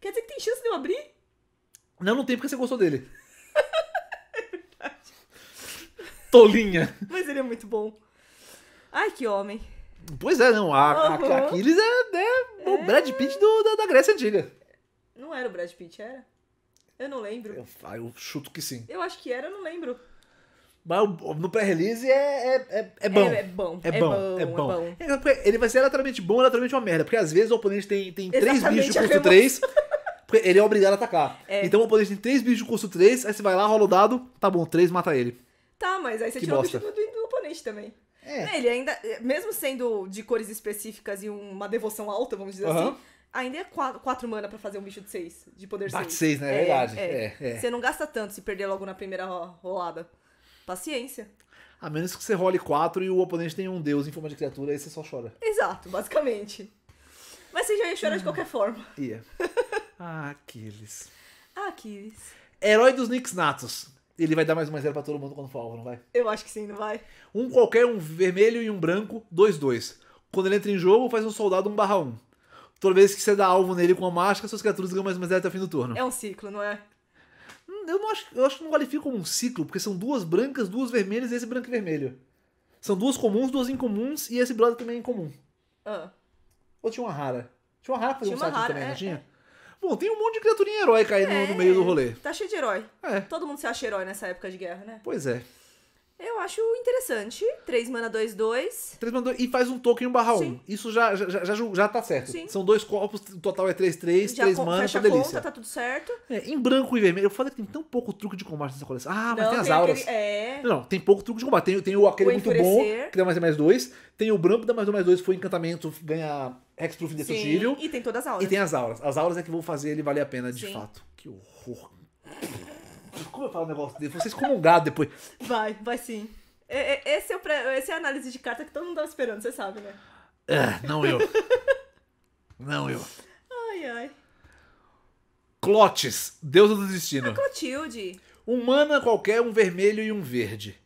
Quer dizer que tem chance de eu abrir? Não, não tem porque você gostou dele. é verdade. Tolinha. Mas ele é muito bom. Ai, que homem. Pois é, não. A, uhum. a Aquiles é, né, é, é, o Brad Pitt do, da, da Grécia Antiga. Não era o Brad Pitt, era? Eu não lembro. Eu, ah, eu chuto que sim. Eu acho que era, eu não lembro. Mas no pré-release é, é, é, é, bom. É, é, bom. É, é bom. É, é bom. É bom. ele vai ser lateralmente bom ou lateralmente uma merda. Porque às vezes o oponente tem, tem três bichos de custo 3. Porque ele é obrigado a atacar. Então o oponente tem três bichos de custo 3. Aí você vai lá, rola o dado. Tá bom, três mata ele. Tá, mas aí você que tira bosta. o bicho do, do oponente também. É. Ele ainda, mesmo sendo de cores específicas e uma devoção alta, vamos dizer uhum. assim, Ainda é 4 mana pra fazer um bicho de 6, de poder 6. Bate 6, né? É, é verdade. É. é, é. Você não gasta tanto se perder logo na primeira rolada. Paciência. A menos que você role 4 e o oponente tenha um deus em forma de criatura, aí você só chora. Exato, basicamente. Mas você já ia chorar de hum. qualquer forma. Ia. Ah, Aquiles. Ah, Aquiles. Herói dos Nix Natos. Ele vai dar mais uma zero pra todo mundo quando for alvo, não vai? Eu acho que sim, não vai. Um qualquer, um vermelho e um branco, dois, dois. Quando ele entra em jogo, faz um soldado 1 barra 1. Toda vez que você dá alvo nele com a máscara, suas criaturas ganham mais uma até o fim do turno. É um ciclo, não é? Hum, eu, não acho, eu acho que não qualifica como um ciclo, porque são duas brancas, duas vermelhas e esse branco e vermelho. São duas comuns, duas incomuns e esse brother também é incomum. Ah. Ou tinha uma rara? Tinha uma rara fazer um site rara, também, é, não tinha? É. Bom, tem um monte de criaturinha herói caindo é, no meio do é, rolê. Tá cheio de herói. É. Todo mundo se acha herói nessa época de guerra, né? Pois é. Eu acho interessante. 3 mana 2, 2. 3 mana 2 e faz um token 1 barra 1. Isso já, já, já, já tá certo. Sim. São dois copos, o total é 3, 3, 3 mana, tá delícia. Conta, tá tudo certo. É, em branco e vermelho. Eu falei que tem tão pouco truque de combate nessa coleção. Ah, mas não, tem as tem auras. Aquele, é... Não, tem pouco truque de combate. Tem, tem o aquele o muito enfurecer. bom, que dá mais mais 2. Tem o branco, dá mais 2, mais 2, foi encantamento, ganha Hexproof indestrutível. E tem todas as auras. E tem as auras. As auras é que vão fazer ele valer a pena, de Sim. fato. Que horror. Como eu falo um negócio dele? Vocês comungados depois. Vai, vai sim. É, é, esse é, o pré, esse é a análise de carta que todo mundo tava esperando, você sabe, né? É, não eu. não eu. Ai, ai. Clotes, deusa do destino. É Clotilde. Humana qualquer, um vermelho e um verde.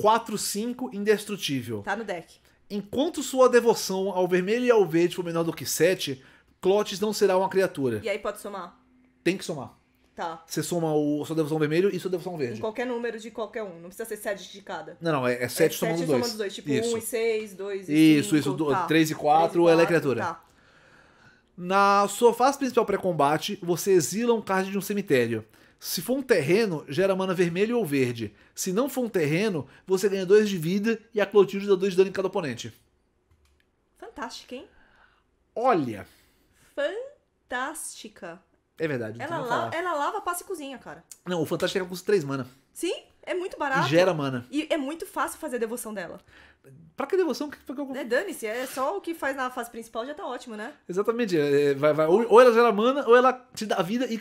4-5, indestrutível. Tá no deck. Enquanto sua devoção ao vermelho e ao verde for menor do que 7, Clotes não será uma criatura. E aí pode somar? Tem que somar. Tá. Você soma o sua devoção vermelho e sua devoção verde. Em qualquer número de qualquer um. Não precisa ser 7 de cada. Não, não. É 7 é, é somando 2. 7 somando 2. Tipo 1 e 6, 2 e Isso, isso. 3 tá. e 4 ela é criatura. Tá. Na sua fase principal pré-combate, você exila um card de um cemitério. Se for um terreno, gera mana vermelho ou verde. Se não for um terreno, você ganha 2 de vida e a Clotilde dá 2 de dano em cada oponente. Fantástica, hein? Olha. Fantástica. É verdade. Ela, então la ela lava, passa e cozinha, cara. Não, o Fantástico custa 3 mana. Sim, é muito barato. E gera mana. E é muito fácil fazer a devoção dela. Pra que devoção? Pra que eu... É, dane-se, é só o que faz na fase principal já tá ótimo, né? Exatamente. É, é vai, vai. Ou, ela gera mana, ou ela te dá vida e.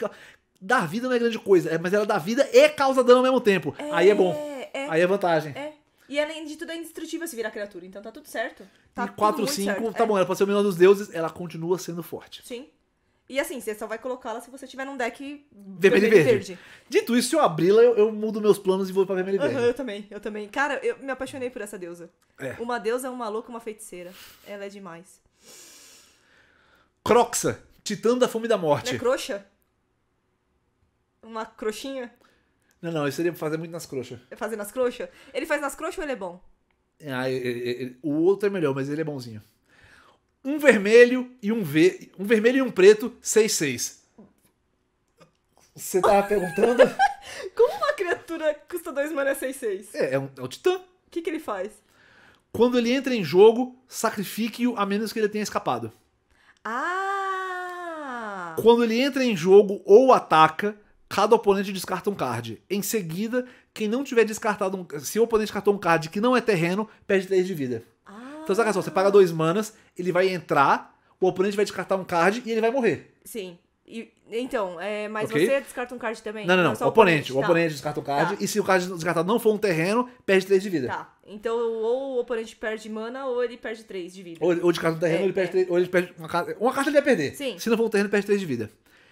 Dar vida não é grande coisa, é, mas ela dá vida e causa dano ao mesmo tempo. É, Aí é bom. É, Aí é vantagem. É. E além de tudo, é indestrutível se virar criatura, então tá tudo certo. Tá e 4, 5, tá é. bom, ela pode ser o menor dos deuses, ela continua sendo forte. Sim. E assim, você só vai colocá-la se você tiver num deck vermelho, e verde. verde. Dito isso, se eu abri-la, eu, eu, mudo meus planos e vou pra vermelho e uhum, verde. eu também, eu também. Cara, eu me apaixonei por essa deusa. É. Uma deusa, é uma louca, uma feiticeira. Ela é demais. Croxa, titã da fome da morte. Não é croxa? Uma croxinha? Não, não, isso seria fazer muito nas croxas. É fazer nas croxas? Ele faz nas croxas ou ele é bom? Ah, ele, ele, ele, o outro é melhor, mas ele é bonzinho um vermelho e um V. Um vermelho e um preto, 6-6. Você tava perguntando? Como uma criatura custa 2 mana 6-6? É, é, um, é titã. O que, que ele faz? Quando ele entra em jogo, sacrifique-o a menos que ele tenha escapado. Ah! Quando ele entra em jogo ou ataca, cada oponente descarta um card. Em seguida, quem não tiver descartado um. Se o oponente descartou um card que não é terreno, perde 3 de vida. Então, saca é só, você paga dois manas, ele vai entrar, o oponente vai descartar um card e ele vai morrer. Sim. E, então, é, mas okay. você descarta um card também? Não, não, não. É o oponente. O oponente, tá. o oponente descarta um tá. card. Tá. E se o card descartado não for um terreno, perde três de vida. Tá. Então, ou o oponente perde mana, ou ele perde três de vida. Ou, ou descarta um terreno, é, ele perde é. ou ele perde uma carta. Uma carta ele vai perder. Sim. Se não for um terreno, perde três de vida.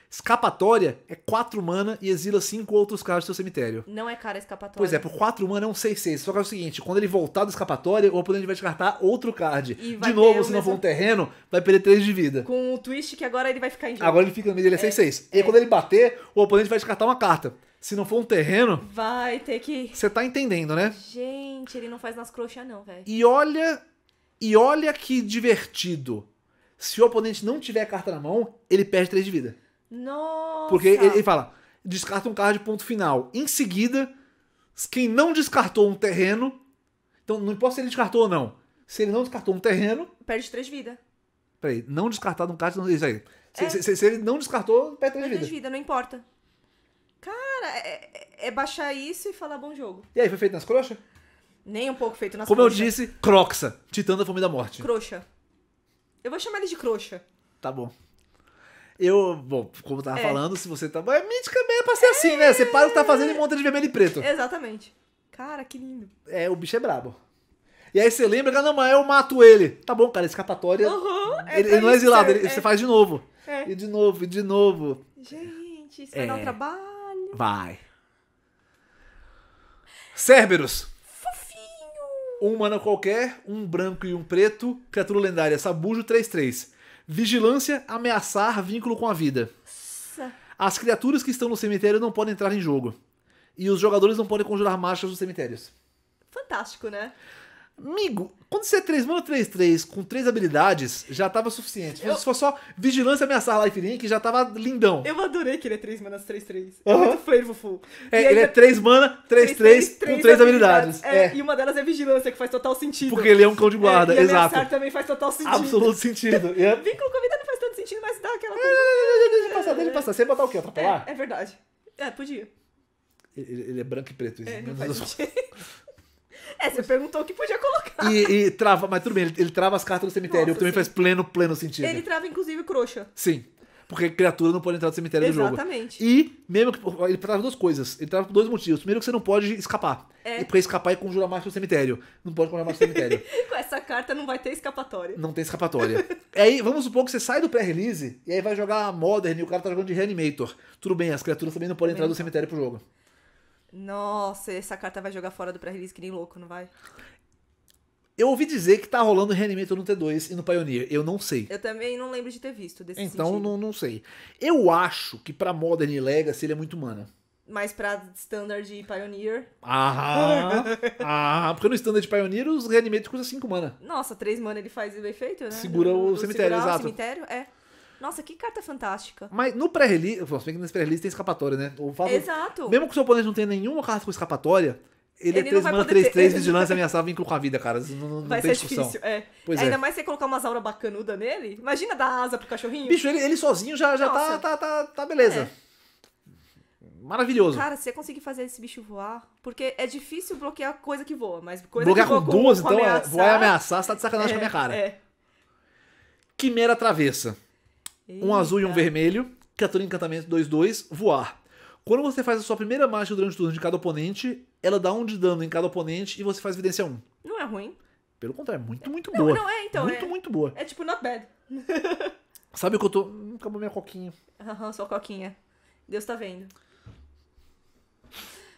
Escapatória é 4 mana e exila 5 outros caras do seu cemitério. Não é cara escapatória. Pois é, por 4 mana é um 6-6. Só que é o seguinte: quando ele voltar do escapatória, o oponente vai descartar outro card. de novo, se não mesmo... for um terreno, vai perder 3 de vida. Com o twist que agora ele vai ficar em jogo. Agora ele fica no meio, dele, é 6-6. É, e é. quando ele bater, o oponente vai descartar uma carta. Se não for um terreno. Vai ter que. Você tá entendendo, né? Gente, ele não faz nas crochas, não, velho. E olha. E olha que divertido. Se o oponente não tiver carta na mão, ele perde 3 de vida. Nossa! Porque ele, ele fala, descarta um de ponto final. Em seguida, quem não descartou um terreno, então não importa se ele descartou ou não, se ele não descartou um terreno... Perde três vidas. Peraí, não descartado um card, isso aí. Se, é. se, se, se ele não descartou, perde três vidas. Perde vida, não importa. Cara, é, é, é, baixar isso e falar bom jogo. E aí, foi feito nas crochas? Nem um pouco feito nas Como crochas. Como eu disse, Croxa, Titã da Fome da Morte. Croxa. Eu vou chamar ele de Croxa. Tá bom. Eu, bom, como eu tava é. falando, se você tá. É mítica é pra ser é. assim, né? É. Você para o que tá fazendo e monta de vermelho e preto. Exatamente. Cara, que lindo. É, o bicho é brabo. E aí você lembra que, ah, não, mas eu mato ele. Tá bom, cara, escapatória. Uhum, é ele, ele não é exilado, ele, é. você faz de novo. É. E de novo, e de novo. Gente, isso vai dar um trabalho. Vai. Cerberus. Fofinho. Um humano qualquer, um branco e um preto, criatura lendária, sabujo 3-3. Vigilância, ameaçar, vínculo com a vida. As criaturas que estão no cemitério não podem entrar em jogo. E os jogadores não podem conjurar marchas nos cemitérios. Fantástico, né? Amigo, quando você é 3, 3, 3 com 3 habilidades, já tava suficiente. Eu... Se for só vigilância, ameaçar, a life link, já tava lindão. Eu adorei que ele é 3 manas, 3, 3. Uhum. É muito flavorful. É, ele é 3 mana, 3, 3, com 3 habilidades. habilidades. É, é. E uma delas é vigilância, que faz total sentido. Porque ele é um cão de guarda, é, e exato. E também faz total sentido. Absoluto sentido. yeah. É- Vínculo com a vida não faz tanto sentido, mas dá aquela é, coisa. É, deixa ele passar, deixa ele passar. Você ia botar o quê? Atrapalhar? É, é verdade. É, podia. Ele, ele é branco e preto. É, não faz É, você perguntou o que podia colocar. E, e trava, mas tudo bem, ele, ele trava as cartas do cemitério, o que também faz pleno, pleno sentido. Ele trava, inclusive, croxa. Sim. Porque criatura não pode entrar no cemitério Exatamente. do jogo. Exatamente. E mesmo que. Ele trava duas coisas. Ele trava por dois motivos. Primeiro que você não pode escapar. É. E porque escapar é conjurar mais pro cemitério. Não pode conjurar mais pro cemitério. Com essa carta não vai ter escapatória. Não tem escapatória. e aí, vamos supor que você sai do pré-release e aí vai jogar Modern e o cara tá jogando de Reanimator. Tudo bem, as criaturas também não podem entrar do cemitério pro jogo. Nossa, essa carta vai jogar fora do pré-release que nem louco, não vai? Eu ouvi dizer que tá rolando reanimador no T2 e no Pioneer. Eu não sei. Eu também não lembro de ter visto desse Então, não, não sei. Eu acho que pra Modern e Legacy ele é muito mana. Mas pra Standard e Pioneer. Ah, ah porque no Standard e Pioneer os reanimadores custam 5 mana. Nossa, 3 mana ele faz o efeito, né? Segura o, cemitério, exato. O cemitério, é. Nossa, que carta fantástica. Mas no pré-release, se bem que nesse pré-release tem escapatória, né? O fato, é Exato. Mesmo que o seu oponente não tenha nenhuma carta com escapatória, ele, é ele é 3 mana, 3, 3, vigilância, ameaçada vínculo com a vida, cara. Não, não Vai tem ser discussão. difícil, é. Pois Ainda é. mais você colocar umas aura bacanuda nele. Imagina dar asa pro cachorrinho. Bicho, ele, ele sozinho já, já tá, tá, tá, tá, beleza. É. Maravilhoso. Cara, se você conseguir fazer esse bicho voar, porque é difícil bloquear coisa que voa, mas coisa bloquear que voa com duas, com, então, com é, ameaçar, voar e ameaçar, você tá de sacanagem é, com a minha cara. É. Quimera Travessa. Um azul e um vermelho. Criatura encantamento 2-2, voar. Quando você faz a sua primeira marcha durante o turno de cada oponente, ela dá um de dano em cada oponente e você faz evidência 1. Não é ruim. Pelo contrário, é muito, muito não, boa. Não, é, então. Muito, é, muito boa. É tipo not bad. Sabe o que eu tô. Hum, acabou minha coquinha. Aham, uhum, sua coquinha. Deus tá vendo.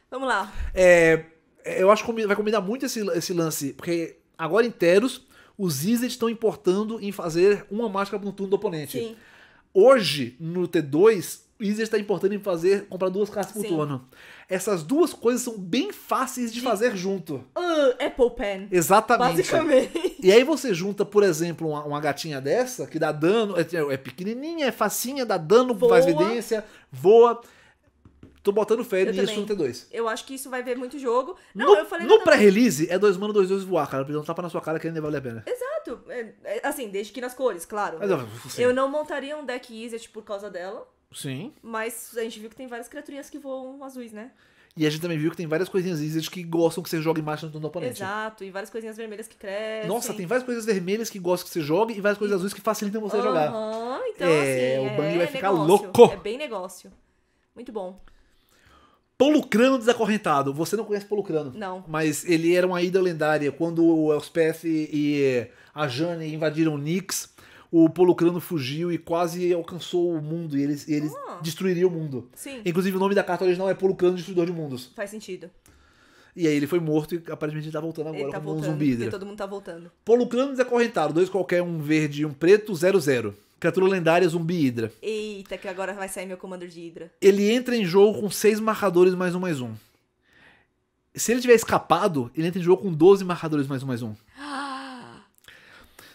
Vamos lá. É, é eu acho que vai combinar muito esse, esse lance, porque agora inteiros, os Izzet estão importando em fazer uma máscara no turno do oponente. Sim. Hoje, no T2, o Izzy está importando em fazer comprar duas cartas por turno. Essas duas coisas são bem fáceis de, de... fazer junto. Uh, Apple Pen. Exatamente. Basicamente. E aí você junta, por exemplo, uma, uma gatinha dessa, que dá dano, é, é pequenininha, é facinha, dá dano, voa. faz evidência, voa. Tô botando fé eu nisso no T2. Eu acho que isso vai ver muito jogo. Não, no, eu falei. No pré-release é dois mano, dois dois voar, cara. Precisando um tapa na sua cara que ainda vale a pena. Exato. É, é, assim, desde que nas cores, claro. Mas, assim. eu não montaria um deck Izzet por causa dela. Sim. Mas a gente viu que tem várias criaturinhas que voam azuis, né? E a gente também viu que tem várias coisinhas Izzet que gostam que você jogue mais no do oponente. Exato, e várias coisinhas vermelhas que crescem. Nossa, tem várias coisas vermelhas que gostam que você jogue e várias coisas e... azuis que facilitam você uhum, jogar. Então, é, assim, o Bang é vai ficar negócio. louco. É bem negócio. Muito bom. Polucrano desacorrentado. Você não conhece Polucrano. Não. Mas ele era uma ida lendária. Quando o Elspeth e a Jane invadiram o Nix, o Polucrano fugiu e quase alcançou o mundo. E eles, eles ah. destruiriam o mundo. Sim. Inclusive, o nome da carta original é Polucrano Destruidor de Mundos. Faz sentido. E aí ele foi morto e aparentemente ele tá voltando agora tá como voltando, um zumbi. Né? todo mundo tá voltando. Polucrano desacorrentado. Dois qualquer, um verde e um preto, Zero, zero. Criatura lendária, zumbi Hidra. Eita, que agora vai sair meu comando de Hidra. Ele entra em jogo com seis marcadores mais um mais um. Se ele tiver escapado, ele entra em jogo com 12 marcadores mais um mais um.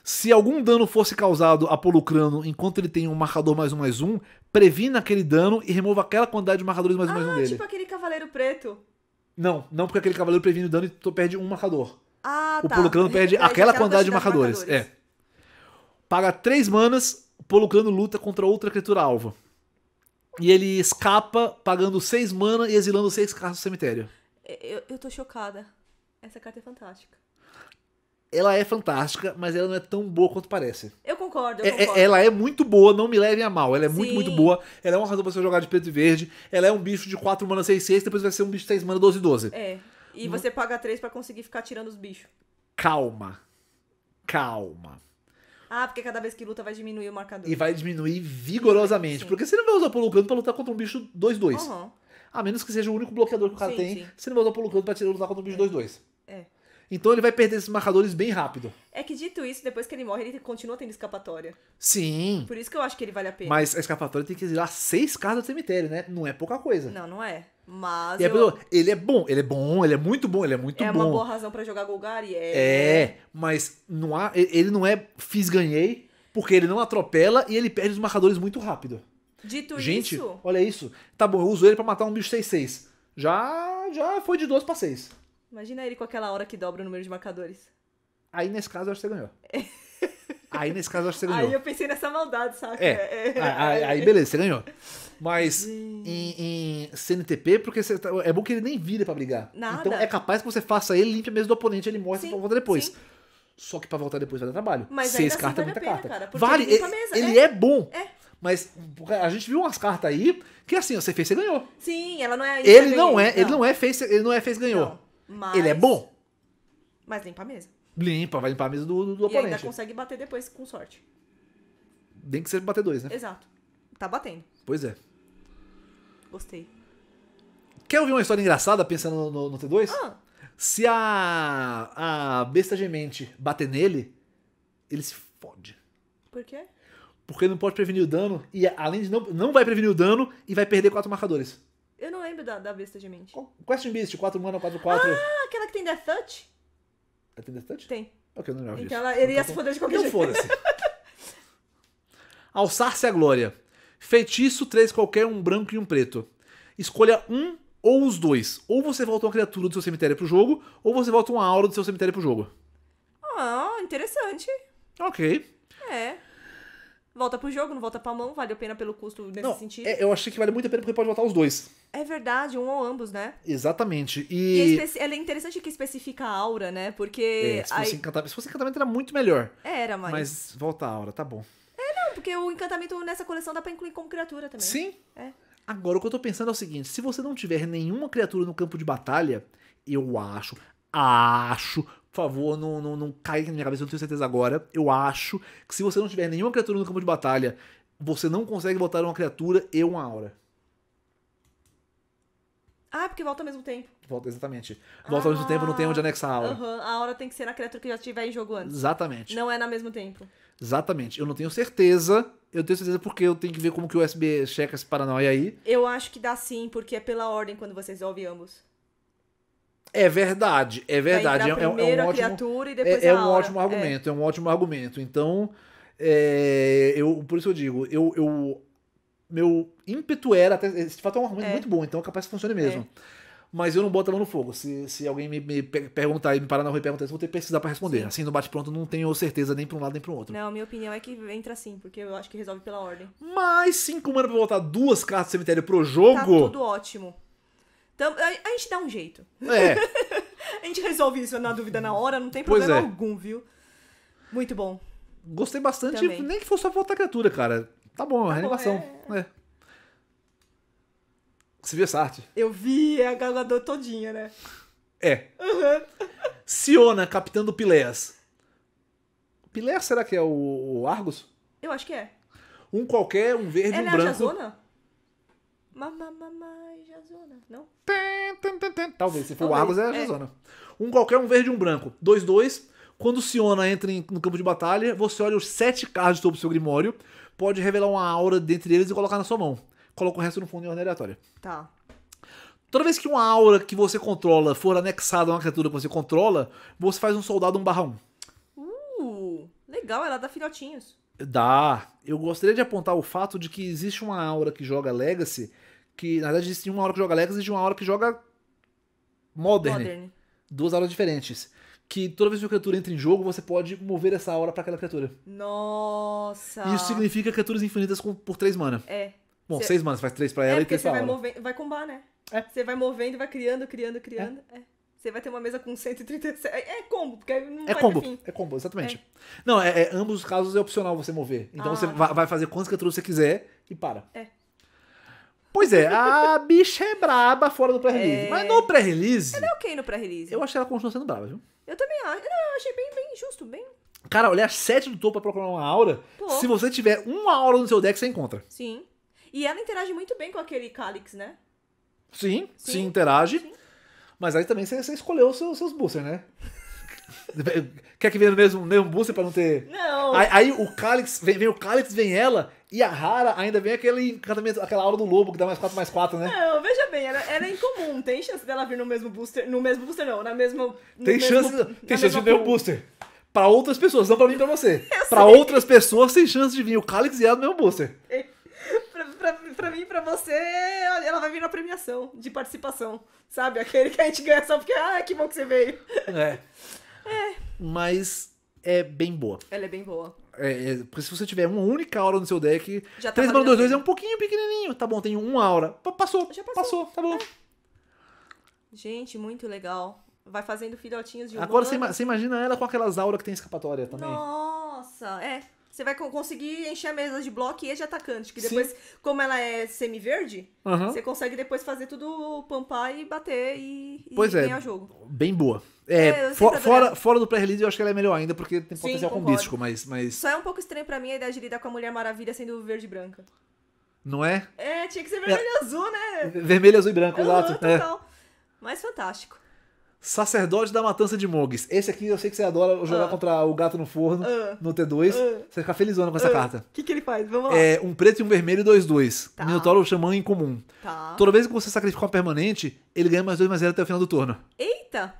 Se algum dano fosse causado a Polucrano enquanto ele tem um marcador mais um mais um, previna aquele dano e remova aquela quantidade de marcadores mais um ah, mais um ah, dele. tipo aquele cavaleiro preto. Não, não porque aquele cavaleiro previne o dano e perde um marcador. Ah, o tá. O Polucrano perde aquela quantidade de marcadores. marcadores. É. Paga 3 manas, Polucrano luta contra outra criatura alva. E ele escapa pagando 6 mana e exilando 6 cartas do cemitério. Eu, eu tô chocada. Essa carta é fantástica. Ela é fantástica, mas ela não é tão boa quanto parece. Eu concordo, eu é, é concordo. Ela é muito boa, não me levem a mal. Ela é Sim. muito, muito boa. Ela é uma razão pra você jogar de preto e verde. Ela é um bicho de 4 mana 6, 6, depois vai ser um bicho de 6 mana 12, 12. É. E hum. você paga 3 para conseguir ficar tirando os bichos. Calma. Calma. Ah, porque cada vez que luta vai diminuir o marcador. E vai diminuir vigorosamente. Sim. Porque você não vai usar o canto pra lutar contra um bicho 2-2. Uhum. A menos que seja o único bloqueador que o cara sim, tem. Sim. Você não vai usar o canto pra lutar contra um bicho 2-2. É. é. Então ele vai perder esses marcadores bem rápido. É que dito isso, depois que ele morre, ele continua tendo escapatória. Sim. Por isso que eu acho que ele vale a pena. Mas a escapatória tem que exilar seis cartas do cemitério, né? Não é pouca coisa. Não, não é. Mas. Eu... Pessoa, ele é bom, ele é bom, ele é muito bom, ele é muito é bom. É uma boa razão para jogar Golgari, é. É, mas não há, ele não é fiz ganhei, porque ele não atropela e ele perde os marcadores muito rápido. Dito Gente, isso. olha isso. Tá bom, eu uso ele para matar um bicho 6-6. Já, já foi de 12 pra 6. Imagina ele com aquela hora que dobra o número de marcadores. Aí nesse caso eu acho que você ganhou. Aí nesse caso eu acho que você ganhou. Aí eu pensei nessa maldade, sabe É. é. Aí, aí, beleza, você ganhou. Mas em, em, CNTP, porque você, tá, é bom que ele nem vira para brigar. Nada. Então é capaz que você faça ele limpe mesmo do oponente, ele morre sim, e volta depois. Sim. Só que pra voltar depois vai dar trabalho. Mas Seis assim cartas assim vale é muita pena, carta. Cara, vale, ele, é, ele é. é, bom. É. Mas a gente viu umas cartas aí que assim, você fez, você ganhou. Sim, ela não é. é ele não é, não. ele não é fez, ele não é fez, ganhou. Não, mas... Ele é bom. Mas limpa a mesa. Limpa, vai limpar a mesa do, do, do e oponente. E ainda consegue bater depois, com sorte. tem que ser bater dois, né? Exato. Tá batendo. Pois é. Gostei. Quer ouvir uma história engraçada pensando no, no, no T2? Ah. Se a, a besta gemente bater nele, ele se fode. Por quê? Porque não pode prevenir o dano, e além de não, não vai prevenir o dano, e vai perder quatro marcadores. Eu não lembro da, da besta gemente. Question é Beast, 4 mana, 4, 4. Ah, aquela que tem Death Touch? É Tem touch? Tem. Ok, não lembro então Ela, ele ia então, se foder de qualquer então jeito. foda-se. Alçar-se à glória. Feitiço, três qualquer, um branco e um preto. Escolha um ou os dois. Ou você volta uma criatura do seu cemitério pro jogo, ou você volta uma aura do seu cemitério pro jogo. Ah, oh, interessante. Ok. É volta pro jogo, não volta pra mão, vale a pena pelo custo nesse não, sentido. É, eu achei que vale muito a pena porque pode voltar os dois. É verdade, um ou ambos, né? Exatamente. E, e é, é interessante que especifica a aura, né? Porque. É, se, fosse aí... encantamento, se fosse encantamento era muito melhor. Era, mas. Mas volta a aura, tá bom. É, não, porque o encantamento nessa coleção dá pra incluir como criatura também. Sim. É. Agora, o que eu tô pensando é o seguinte: se você não tiver nenhuma criatura no campo de batalha, eu acho acho por favor, não, não, não caia na minha cabeça, eu não tenho certeza agora. Eu acho que se você não tiver nenhuma criatura no campo de batalha, você não consegue botar uma criatura e uma aura. Ah, porque volta ao mesmo tempo. Volta, exatamente. Volta ah, ao mesmo tempo, não tem onde anexar a aura. Uhum, a aura tem que ser na criatura que já estiver em jogo antes. Exatamente. Não é na mesmo tempo. Exatamente. Eu não tenho certeza. Eu tenho certeza porque eu tenho que ver como que o USB checa esse paranoia aí. Eu acho que dá sim, porque é pela ordem quando você resolve ambos. É verdade, é verdade. É, é, um ótimo, é, é um ótimo argumento, é. um ótimo argumento. Então, é, eu, por isso eu digo, eu, eu meu ímpeto era, até, esse fato é um argumento é. muito bom, então é capaz que funcione mesmo. É. Mas eu não boto a mão no fogo. Se, se alguém me, me perguntar e me parar na rua e perguntar isso, vou ter que precisar pra responder. Sim. Assim, no bate-pronto, não tenho certeza nem pra um lado nem pro outro. Não, minha opinião é que entra assim, porque eu acho que resolve pela ordem. Mas, cinco mana pra botar duas cartas do cemitério pro jogo. Tá tudo ótimo. Então a, a, gente dá um jeito. É. a gente resolve isso na dúvida na hora, não tem problema é. algum, viu? Muito bom. Gostei bastante, Também. nem que fosse só voltar a criatura, cara. Tá bom, é tá uma renovação. É... é. Você viu essa arte? Eu vi a Galador todinha, né? É. Uhum. Siona, capitã do Pileas. Pileas será que é o Argus? Eu acho que é. Um qualquer, um verde, Ela um branco. É a Jazona? Mamá, mamá, Jazona. Não? Talvez, se for o Argos, é a é. Jazona. Um qualquer, um verde e um branco. 2-2. Dois, dois. Quando Siona entra no campo de batalha, você olha os sete cards do seu Grimório, pode revelar uma aura dentre eles e colocar na sua mão. Coloca o resto no fundo em ordem aleatória. Tá. Toda vez que uma aura que você controla for anexada a uma criatura que você controla, você faz um soldado 1/1. Uh, legal, ela dá filhotinhos. Dá. Eu gostaria de apontar o fato de que existe uma aura que joga Legacy que na verdade existe uma hora que joga Legacy e uma hora que joga Modern. Né? Modern. Duas horas diferentes. Que toda vez que uma criatura entra em jogo, você pode mover essa aura para aquela criatura. Nossa! Isso significa criaturas infinitas com, por 3 mana. É. Bom, 6 manas, faz 3 pra ela é, e 3 pra ela. Vai, vai combar, né? É. Você vai movendo, e vai criando, criando, é. criando. É. é. Você vai ter uma mesa com 137. É, é combo, porque não é vai combo. É combo, exatamente. É. Não, é, é, ambos os casos é opcional você mover. Então ah, você vai, vai fazer quantas criaturas você quiser e para. É. Pois é, a bicha é braba fora do pré-release. É... Mas no pré-release. Ela é ok no pré-release. Eu achei ela continua sendo braba, viu? Eu também acho. Não, eu achei bem, bem justo, bem. Cara, olhar sete do topo pra procurar uma aura. Pô. Se você tiver uma aura no seu deck, você encontra. Sim. E ela interage muito bem com aquele Calix, né? Sim, sim, sim interage. Sim. Mas aí também você, você escolheu os seus, seus boosters, né? Quer que venha no mesmo, mesmo booster pra não ter. Não! Aí, aí o Calix, vem, vem, o Calix, vem ela, e a Rara ainda vem aquele encantamento, aquela aura do lobo que dá mais 4 mais 4, né? Não, veja bem, ela, ela é incomum. Tem chance dela vir no mesmo booster. No mesmo booster, não, na mesma. Tem mesmo, chance, na tem chance de vir o booster. Pra outras pessoas, não pra mim e pra você. Eu pra sei. outras pessoas tem chance de vir o Calix e ela no mesmo booster. É. Pra, pra, pra, mim, pra você, ela vai vir na premiação de participação. Sabe? Aquele que a gente ganha só porque, ah, que bom que você veio. É. É. Mas é bem boa. Ela é bem boa. É, é, se você tiver uma única aura no seu deck, já 3 tá mana 2, é um pouquinho pequenininho. Tá bom, tem uma aura. passou, já passou. passou, tá bom. É. Gente, muito legal. Vai fazendo filhotinhos de um Agora você imagina ela com aquelas auras que tem escapatória também. Nossa, é você vai conseguir encher a mesa de bloco e de atacante. Que depois, Sim. como ela é semi-verde, você consegue depois fazer tudo pampar e bater e, e pois é, ganhar o jogo. Bem boa. É, é for, fora, fora do pré-release, eu acho que ela é melhor ainda, porque tem potencial concordo. com mas, mas. Só é um pouco estranho para mim a ideia de lidar com a Mulher Maravilha sendo verde e branca. Não é? É, tinha que ser é. vermelho e azul, né? Vermelho, azul e branco, exato. Uhum, total. É. Mas fantástico. Sacerdote da Matança de Mogs. Esse aqui eu sei que você adora jogar ah. contra o gato no forno, ah. no T2. Ah. Você fica felizona com essa ah. carta. O que, que ele faz? Vamos lá. É um preto e um vermelho e dois, dois. Tá. Minotauro é Xamã em comum. Tá. Toda vez que você sacrificar uma permanente, ele ganha mais dois, mais zero até o final do turno. Eita!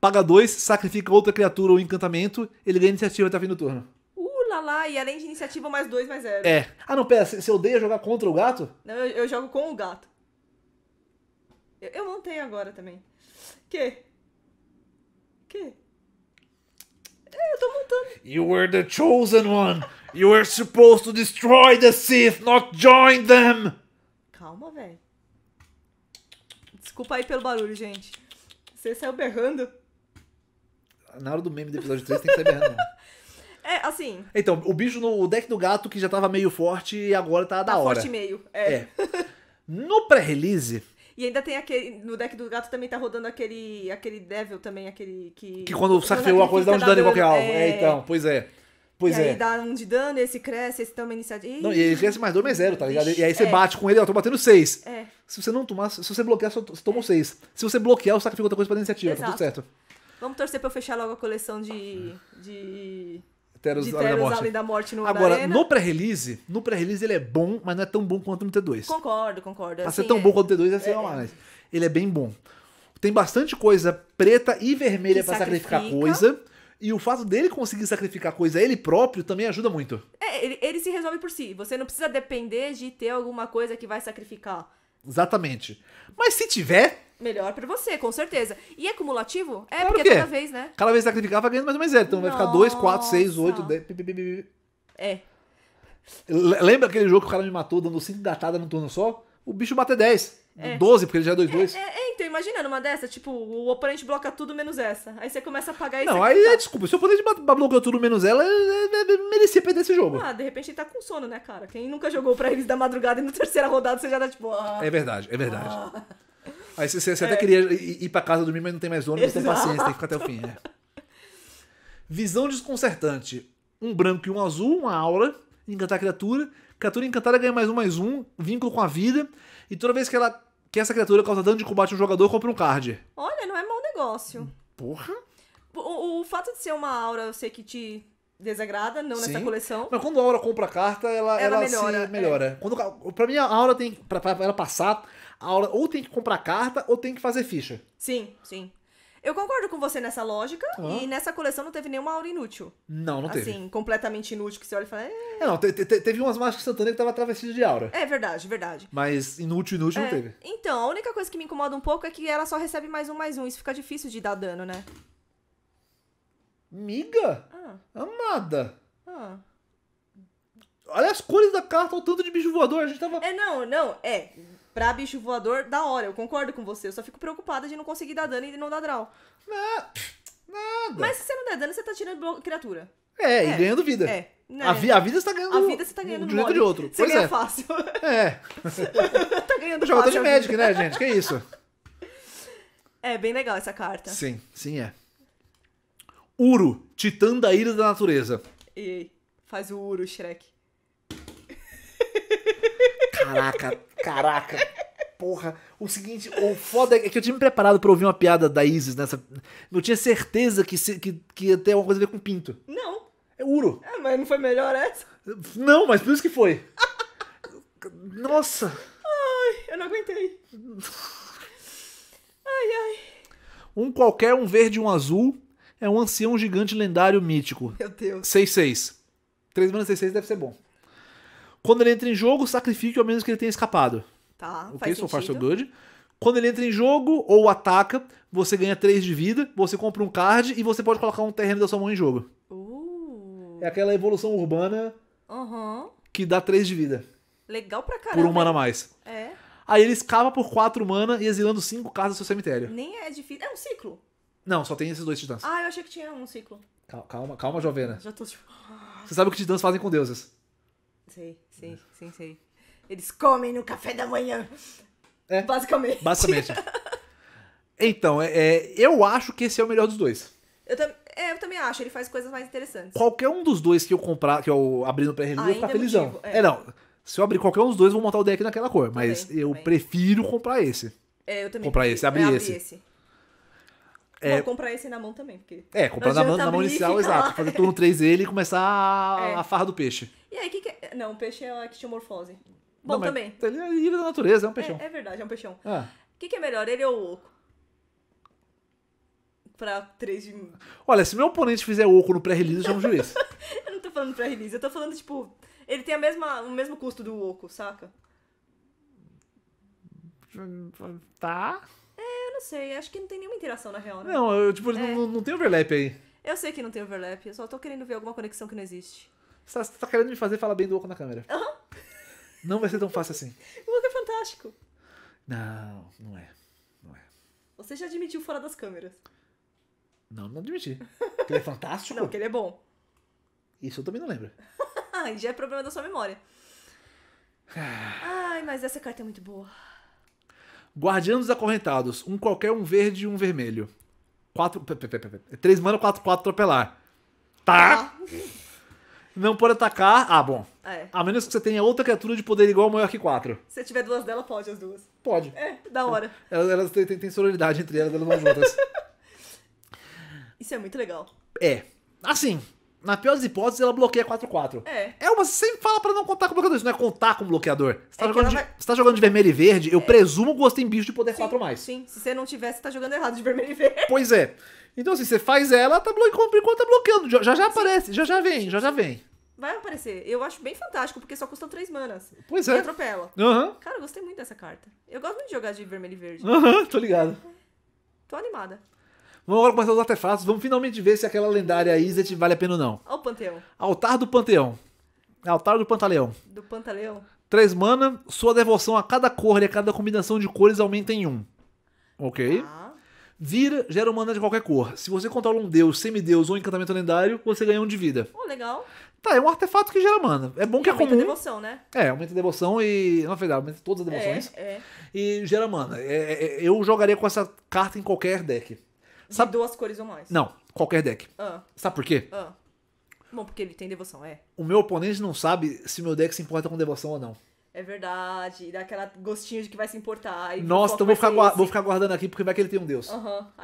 Paga dois, sacrifica outra criatura ou encantamento, ele ganha iniciativa até o fim do turno. Uh, lá, lá, e além de iniciativa, mais dois, mais zero. É. Ah, não, pera, você odeia jogar contra o gato? Não, eu, eu jogo com o gato. Eu, eu montei agora também. Que? Que? É, eu tô montando. You were the chosen one. You were supposed to destroy the Sith, not join them. Calma, velho. Desculpa aí pelo barulho, gente. Você saiu berrando? Na hora do meme do episódio 3 tem que sair berrando. É, assim. Então, o bicho no deck do gato que já tava meio forte e agora tá, tá da hora. Forte e meio, é. é. No pré-release, e ainda tem aquele. No deck do gato também tá rodando aquele. aquele Devil também, aquele. Que, que quando sacrifica uma coisa dá um dano em qualquer alvo. É, é... então, pois é. Pois e é. aí dá um de dano, esse cresce, esse toma iniciativa. Não, e ele cresce mais dois mais zero tá ligado? E aí você é. bate com ele, ó, tô batendo seis É. Se você não tomar, se você bloquear, você tomou seis Se você bloquear, você sacrifica outra coisa pra dar iniciativa, Exato. tá tudo certo. Vamos torcer pra eu fechar logo a coleção de. de Teros, de Teros da, da Morte. no Agora, no pré-release, no pré-release ele é bom, mas não é tão bom quanto no T2. Concordo, concordo. Pra assim, ser é tão é... bom quanto o T2 assim, é ser é, uma é. Ele é bem bom. Tem bastante coisa preta e vermelha para sacrificar coisa. E o fato dele conseguir sacrificar coisa ele próprio também ajuda muito. É, ele, ele se resolve por si. Você não precisa depender de ter alguma coisa que vai sacrificar. Exatamente. Mas se tiver, Melhor pra você, com certeza. E é cumulativo? É, claro porque é toda é. vez, né? Cada vez sacrificar vai ganhando mais uma zero. Então Nossa. vai ficar 2, 4, 6, 8, 10. É. Lembra aquele jogo que o cara me matou dando 5 gatadas num turno só? O bicho bateu 10. É. 12, porque ele já é 2-2. É, é, é, então, imagina numa dessa, tipo, o oponente bloca tudo menos essa. Aí você começa a pagar isso. Não, aí é, desculpa, se o oponente bloqueou tudo menos ela, é, é, merecia perder esse jogo. Ah, de repente ele tá com sono, né, cara? Quem nunca jogou pra eles da madrugada e na terceira rodada você já tá tipo. Ah, é verdade, é verdade. Ah. Aí você, você até queria ir pra casa dormir, mas não tem mais ônibus, não tem paciência, tem que ficar até o fim. Né? Visão desconcertante. Um branco e um azul, uma aura, encantar a criatura. Criatura encantada ganha mais um, mais um, vínculo com a vida. E toda vez que ela que essa criatura causa dano de combate a um jogador, compra um card. Olha, não é mau negócio. Porra. O, o fato de ser uma aura, eu sei que te desagrada, não Sim. nessa coleção. Mas quando a aura compra a carta, ela, ela, ela melhora. Se melhora. É. Quando, pra mim, a aura tem. Pra, pra ela passar, a aura ou tem que comprar carta ou tem que fazer ficha. Sim, sim. Eu concordo com você nessa lógica. Ah. E nessa coleção não teve nenhuma aura inútil. Não, não teve. Assim, completamente inútil, que você olha e fala... É, é não, te, te, teve umas máscaras Santana que tava travestida de aura. É verdade, verdade. Mas inútil, inútil é. não teve. Então, a única coisa que me incomoda um pouco é que ela só recebe mais um, mais um. Isso fica difícil de dar dano, né? Miga? Ah. Amada. Ah. Olha as cores da carta, o tanto de bicho voador. A gente tava. É, não, não, é. Pra bicho voador, da hora, eu concordo com você. Eu só fico preocupada de não conseguir dar dano e não dar draw. Nada. Nada. Mas se você não der dano, você tá tirando criatura. É, é. e ganhando vida. É. Né? A, vi a, vida você tá ganhando. A vida você tá ganhando de um jeito de outro. Você pois ganha é. fácil. É. tá ganhando Jogador de Magic, né, gente? Que isso? É bem legal essa carta. Sim, sim é. Uro, titã da ilha da natureza. E faz o Uro, Shrek. Caraca, caraca. Porra, o seguinte, o foda é que eu tinha me preparado pra ouvir uma piada da Isis nessa. Não tinha certeza que, se, que, que ia ter alguma coisa a ver com pinto. Não. É Uro. É, mas não foi melhor essa? Não, mas por isso que foi. Nossa. Ai, eu não aguentei. Ai, ai. Um qualquer, um verde e um azul é um ancião gigante lendário mítico. Meu Deus. 6-6. 3 menos 6-6 deve ser bom. Quando ele entra em jogo, sacrifique ao menos que ele tenha escapado. Tá, Ok, faz so far so good. Quando ele entra em jogo ou ataca, você ganha 3 de vida, você compra um card e você pode colocar um terreno da sua mão em jogo. Uh. É aquela evolução urbana uhum. que dá 3 de vida. Legal pra caramba. Por um mana a mais. É. Aí ele escava por 4 mana e exilando 5 casas do seu cemitério. Nem é difícil. É um ciclo. Não, só tem esses dois titãs. Ah, eu achei que tinha um ciclo. Calma, calma, calma Jovena. Já tô tipo... Você sabe o que titãs fazem com deuses. Sei, sei, né? sei, sei. Eles comem no café da manhã. É. Basicamente. Basicamente. então, é, é, eu acho que esse é o melhor dos dois. Eu, também é, eu também acho, ele faz coisas mais interessantes. Qualquer um dos dois que eu comprar, que eu abrir no pré-release, eu vou ficar é felizão. Motivo, é. é. não. Se eu abrir qualquer um dos dois, eu vou montar o deck naquela cor. Mas também, eu também. prefiro comprar esse. É, eu também. Comprar esse, é, abrir, esse. esse. É... Não, comprar esse na mão também, porque. É, comprar na mão, na mão inicial, exato. Fazer turno 3 ele e começar a, é. a farra do peixe. E aí, o que, que é. Não, o peixe é a quitomorfose. Bom não, também. Ele é ilha da natureza, é um peixão. É, é verdade, é um peixão. O ah. que, que é melhor, ele ou o oco? Pra 3 de. Olha, se meu oponente fizer oco no pré-release, eu chamo o juiz. eu não tô falando pré-release, eu tô falando, tipo. Ele tem a mesma, o mesmo custo do oco, saca? Tá sei, acho que não tem nenhuma interação na real, né? Não, eu, tipo, é. não, não tem overlap aí. Eu sei que não tem overlap, eu só tô querendo ver alguma conexão que não existe. Você tá, você tá querendo me fazer falar bem do Oco na câmera. Uhum. Não vai ser tão fácil assim. o Oco é fantástico. Não, não é. Não é. Você já admitiu fora das câmeras. Não, não admiti. Que ele é fantástico? Não, que ele é bom. Isso eu também não lembro. Ah, já é problema da sua memória. Ai, mas essa carta é muito boa. Guardianos Acorrentados. Um qualquer, um verde e um vermelho. Quatro. Três mana, quatro, quatro, atropelar. Tá? Ah. Não pode atacar. Ah, bom. É. A menos que você tenha outra criatura de poder igual ou maior que 4. Se tiver duas dela, pode as duas. Pode. É, da hora. Elas, é, elas têm, têm, têm sororidade entre elas, elas vão juntas. Isso é muito legal. É. Assim, na pior das hipóteses, ela bloqueia 4x4. É. É, uma você sempre fala pra não contar com bloqueador. Isso não é contar com bloqueador. Você tá, é jogando, de, vai... você tá jogando de vermelho e verde, é. eu presumo que você tem bicho de poder sim, 4 mais. Sim, se você não tivesse você tá jogando errado de vermelho e verde. Pois é. Então, assim, você faz ela, tá bloqueando, enquanto tá bloqueando. Já já aparece, sim. já já vem, já já vem. Vai aparecer. Eu acho bem fantástico, porque só custam 3 manas. Pois é. E atropela. Uhum. Cara, eu gostei muito dessa carta. Eu gosto muito de jogar de vermelho e verde. Aham, uhum, tô ligado. Tô animada. Vamos agora começar os artefatos. Vamos finalmente ver se aquela lendária Izet vale a pena ou não. Olha o Panteão. Altar do Panteão. Altar do Pantaleão. Do Pantaleão. Três mana, sua devoção a cada cor e a cada combinação de cores aumenta em Um. Ok? Ah. Vira, gera um mana de qualquer cor. Se você controla um deus, semideus ou um encantamento lendário, você ganha um de vida. Oh, legal. Tá, é um artefato que gera mana. É bom e que é comum. Aumenta devoção, né? É, aumenta a devoção e. Na verdade, aumenta todas as devoções. É, é. E gera mana. É, é, é eu jogaria com essa carta em qualquer deck. Sabe... De duas cores ou mais. Não, qualquer deck. Ah. Sabe por quê? Ah. Bom, porque ele tem devoção, é. O meu oponente não sabe se meu deck se importa com devoção ou não. É verdade, dá aquela gostinho de que vai se importar. Nossa, então vou ficar, vou ficar guardando aqui porque vai que ele tem um deus.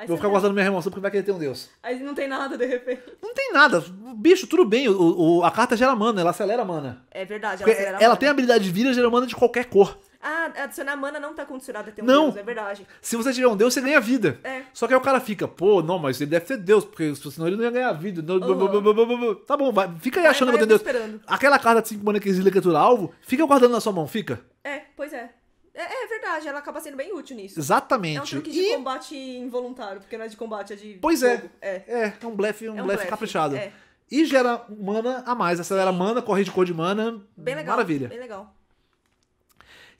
Vou ficar é... guardando minha remoção porque vai que ele tem um deus. Aí não tem nada, de repente. Não tem nada. Bicho, tudo bem. O, o a carta gera mana, ela acelera mana. É verdade, ela porque acelera Ela mana. tem a habilidade de vira e gera mana de qualquer cor. Ah, adicionar mana não tá condicionado a ter um não. deus, é verdade. Se você tiver um deus, você ganha vida. É. Só que aí o cara fica, pô, não, mas ele deve ser deus, porque senão ele não ia ganhar vida. Uhum. Tá bom, vai, fica aí achando vai, que eu tenho deus. Aquela carta de 5 mana que exila criatura alvo, fica guardando na sua mão, fica. É, pois é. É, é, verdade, ela acaba sendo bem útil nisso. Exatamente. É um truque de e... combate involuntário, porque não é de combate, é de. Pois é. é. é. É, um blefe, um, é um blefe, caprichado. É. E gera mana a mais, acelera Sim. mana, corre de cor de mana. Bem legal. Maravilha. Bem legal.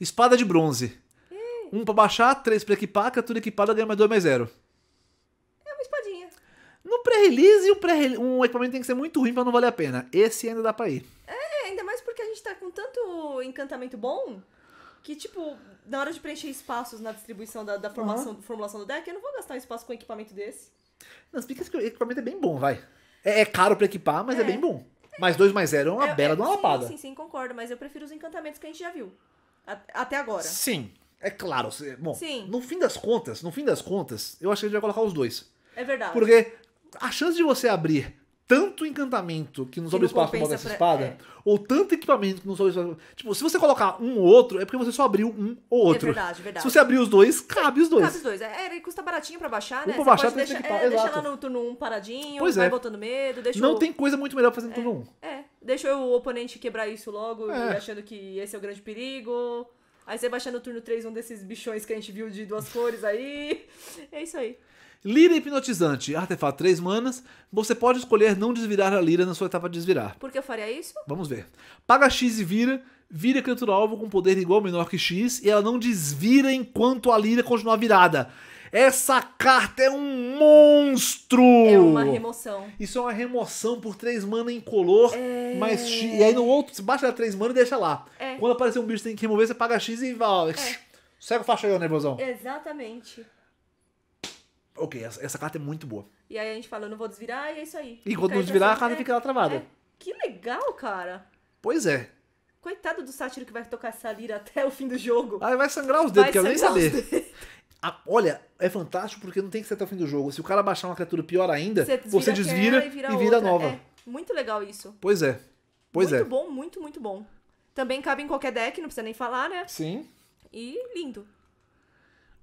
Espada de bronze. Hum. Um pra baixar, três pra equipar, tudo equipada ganha mais dois mais zero. É uma espadinha. No pré-release, um, pré um equipamento tem que ser muito ruim pra não valer a pena. Esse ainda dá pra ir. É, ainda mais porque a gente tá com tanto encantamento bom que, tipo, na hora de preencher espaços na distribuição da, da formação, uhum. formulação do deck, eu não vou gastar um espaço com um equipamento desse. Não, explica que o equipamento é bem bom, vai. É, é caro pra equipar, mas é, é bem bom. Mais dois mais zero é uma é, bela é, de uma lapada. Sim, sim, concordo, mas eu prefiro os encantamentos que a gente já viu. Até agora. Sim. É claro. Bom, Sim. no fim das contas, no fim das contas, eu acho que a gente vai colocar os dois. É verdade. Porque a chance de você abrir tanto encantamento que não sobe espaço pra botar essa pra... espada, é. ou tanto equipamento que não sobe espaço. Tipo, se você colocar um ou outro, é porque você só abriu um ou é outro. É verdade, verdade. Se você abrir os dois, cabe os dois. Cabe os dois. É, é custa baratinho pra baixar, né? Um pra baixar, tem deixar, que equipar, é, deixa lá no turno 1 um paradinho, pois vai é. botando medo. Deixa não o... tem coisa muito melhor pra fazer no é, turno 1. Um. É. Deixa o oponente quebrar isso logo, é. achando que esse é o grande perigo. Aí você baixa no turno 3 um desses bichões que a gente viu de duas cores aí. É isso aí. Lira é hipnotizante, artefato ah, 3 manas. Você pode escolher não desvirar a lira na sua etapa de desvirar. Por que eu faria isso? Vamos ver. Paga X e vira. Vira criatura alvo com poder igual ou menor que X e ela não desvira enquanto a lira continuar virada. Essa carta é um monstro! É uma remoção. Isso é uma remoção por 3 mana incolor, é... mas X. E aí no outro, você baixa 3 mana e deixa lá. É. Quando aparecer um bicho que tem que remover, você paga X e vai. É. Segue o faixa aí, nervosão. Exatamente ok, essa, essa, carta é muito boa. E aí a gente fala, eu não vou desvirar, e é isso aí. E quando não desvirar, a carta é, fica lá travada. É, é, que legal, cara. Pois é. Coitado do sátiro que vai tocar essa lira até o fim do jogo. Ah, vai sangrar os dedos, vai quero nem saber. A, olha, é fantástico porque não tem que ser até o fim do jogo. Se o cara baixar uma criatura pior ainda, você desvira, você desvira e vira, e vira nova. É, muito legal isso. Pois é. Pois muito é. Muito bom, muito, muito bom. Também cabe em qualquer deck, não precisa nem falar, né? Sim. E lindo.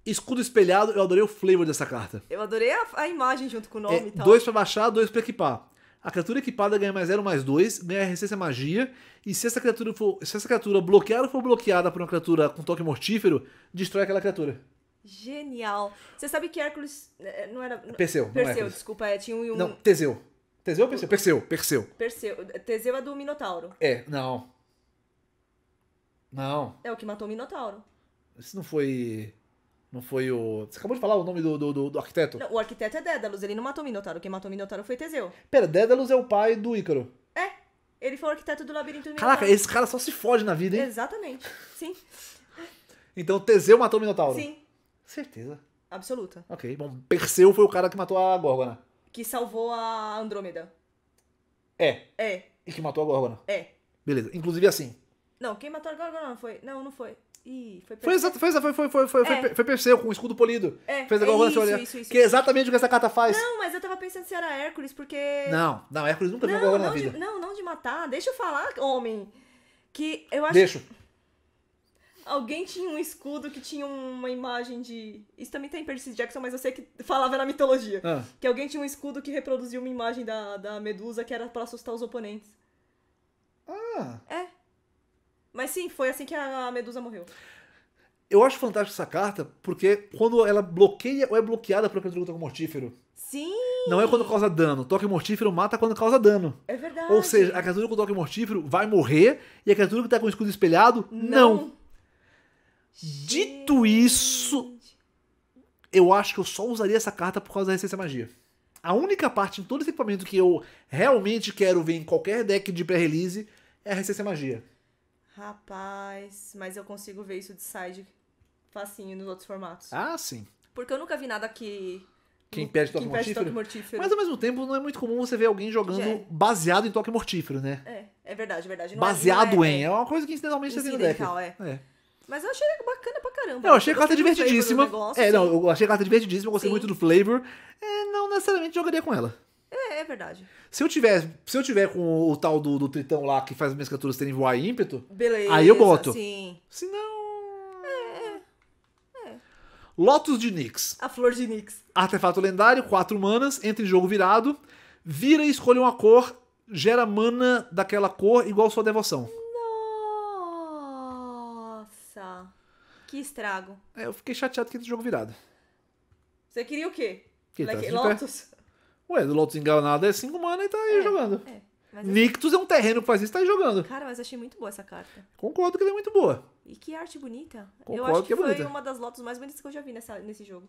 Escudo espelhado, eu adorei o flavor dessa carta. Eu adorei a, a imagem junto com o nome é, e tal. Dois pra baixar, dois pra equipar. A criatura equipada ganha mais 0, mais 2, ganha resistência é magia. E se essa criatura for. Se essa criatura bloquear ou for bloqueada por uma criatura com toque mortífero, destrói aquela criatura. Genial. Você sabe que Hércules. É, é, não era. Perseu. Perseu, desculpa. É, tinha um, um. Não, Teseu. Teseu ou Perseu? Perseu, Perseu. Perseu. Teseu é do Minotauro. É, não. Não. É o que matou o Minotauro. Isso não foi. Não foi o. Você acabou de falar o nome do, do, do, do arquiteto? Não, o arquiteto é Dédalus, ele não matou Minotauro. Quem matou Minotauro foi Teseu. Pera, Dédalus é o pai do Ícaro. É. Ele foi o arquiteto do labirinto do Caraca, esse cara só se foge na vida, hein? Exatamente. Sim. então Teseu matou Minotauro? Sim. Certeza. Absoluta. Ok, bom, Perseu foi o cara que matou a Górgona. Que salvou a Andrômeda. É. É. E que matou a Górgona. É. Beleza. Inclusive assim, não, quem matou o Gorgon não foi. Não, não foi. Ih, foi Foi foi, foi, foi, foi, foi, é. foi, foi Perseu com o escudo polido. É, fez a Gorgona é isso, olhar, isso, Que é exatamente o que essa carta faz. Não, mas eu tava pensando se era Hércules, porque. Não, não, Hércules nunca viu Gorgona na vida. De, não, não de matar. Deixa eu falar, homem. Que eu acho. Deixa. Alguém tinha um escudo que tinha uma imagem de. Isso também tem tá em Percy Jackson, mas eu sei que falava na mitologia. Ah. Que alguém tinha um escudo que reproduzia uma imagem da, da medusa que era para assustar os oponentes. Ah! É. Mas sim, foi assim que a Medusa morreu. Eu acho fantástica essa carta, porque quando ela bloqueia ou é bloqueada pelo contributo com mortífero. Sim! Não é quando causa dano. Toque mortífero mata quando causa dano. É verdade. Ou seja, a criatura com toque mortífero vai morrer e a criatura que tá com o escudo espelhado, não. não. Dito isso, eu acho que eu só usaria essa carta por causa da resistência magia. A única parte em todo esse equipamento que eu realmente quero ver em qualquer deck de pré-release é a resistência magia. Rapaz, mas eu consigo ver isso de side facinho nos outros formatos. Ah, sim. Porque eu nunca vi nada que. Que impede toque, que impede mortífero. toque mortífero. Mas ao mesmo tempo, não é muito comum você ver alguém jogando é. baseado em toque mortífero, né? É, é verdade, é verdade. Não é- baseado é, em. É uma coisa que incidentalmente você tem no deck. É. é. Mas eu achei bacana pra caramba. eu achei a carta divertidíssima. Negócio, é, sim. não, eu achei a carta divertidíssima, eu gostei sim. muito do flavor. É, não necessariamente jogaria com ela. É, é verdade. Se eu tiver, se eu tiver com o tal do, do Tritão lá que faz as minhas criaturas terem voar ímpeto, Beleza, aí eu boto. Sim. Se não. É, é. é. Lotus de Nix. A flor de Nix. Artefato lendário, 4 manas, entra em jogo virado, vira e escolhe uma cor, gera mana daquela cor igual sua devoção. Nossa. Que estrago. É, eu fiquei chateado que entra em jogo virado. Você queria o quê? Que tá, Lotus? Ué, Lotus Enganado é 5 mana e tá aí é, jogando. É. Nictus é um terreno que faz isso e tá aí jogando. Cara, mas achei muito boa essa carta. Concordo que ela é muito boa. E que arte bonita. Concordo eu acho que, que é foi bonita. uma das Lotus mais bonitas que eu já vi nessa, nesse jogo.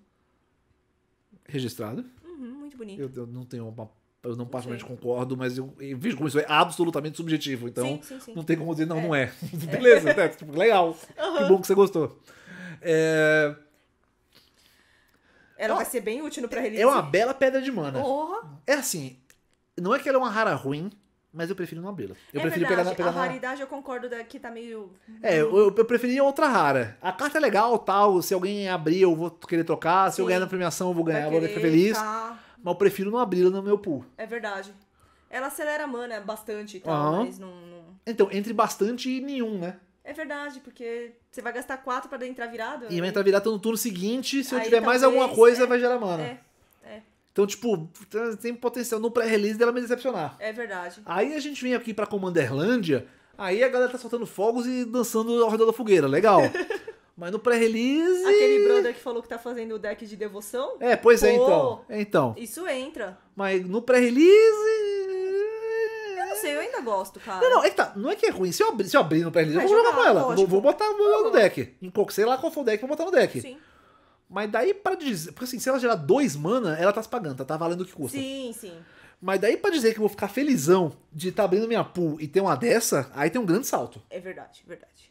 Registrado? Uhum, muito bonito. Eu, eu, não tenho uma. Eu não, não particularmente concordo, mas eu, eu, vejo como isso é absolutamente subjetivo. Então, sim, sim, sim. não tem como dizer, não, é. não é. é. Beleza, é. Tipo, legal. Uhum. Que bom que você gostou. É. Ela vai ser bem útil no pra release. É uma bela pedra de mana. É assim, não é que ela é uma rara ruim, mas eu prefiro não abri-la. Eu é prefiro verdade. pegar, pegar a na... raridade eu concordo que tá meio... É, eu, eu, preferia outra rara. A carta é legal, tal, se alguém abrir eu vou querer trocar, se Sim. eu ganhar na premiação eu vou ganhar, vou ficar feliz. Tá. Mas eu prefiro não abri-la no meu pool. É verdade. Ela acelera a mana bastante, então, uhum. mas não, não... Então, entre bastante e nenhum, né? É verdade, porque você vai gastar quatro para entrar virado. E vai entrar virado no turno seguinte, se eu tiver talvez, tá mais alguma coisa, é, vai gerar mana. É, é. Então, tipo, tem potencial no pré-release dela me decepcionar. É verdade. Aí a gente vem aqui pra Commanderlândia, aí a galera tá soltando fogos e dançando ao redor da fogueira. Legal. Mas no pré-release. Aquele brother que falou que tá fazendo o deck de devoção? É, pois é, Pô, é, então. É, então. Isso entra. Mas no pré-release sei, eu ainda gosto, cara. Não, não, é que tá. Não é que é ruim. Se eu abrir, se eu abrir no PRL, eu é vou jogar, jogar com ela. Vou, vou botar no deck. Em qualquer, sei lá qual foi o deck, vou botar no deck. Sim. Mas daí pra dizer. Porque assim, se ela gerar dois mana, ela tá se pagando, tá, tá valendo o que custa. Sim, sim. Mas daí pra dizer que eu vou ficar felizão de estar tá abrindo minha pool e ter uma dessa, aí tem um grande salto. É verdade, verdade.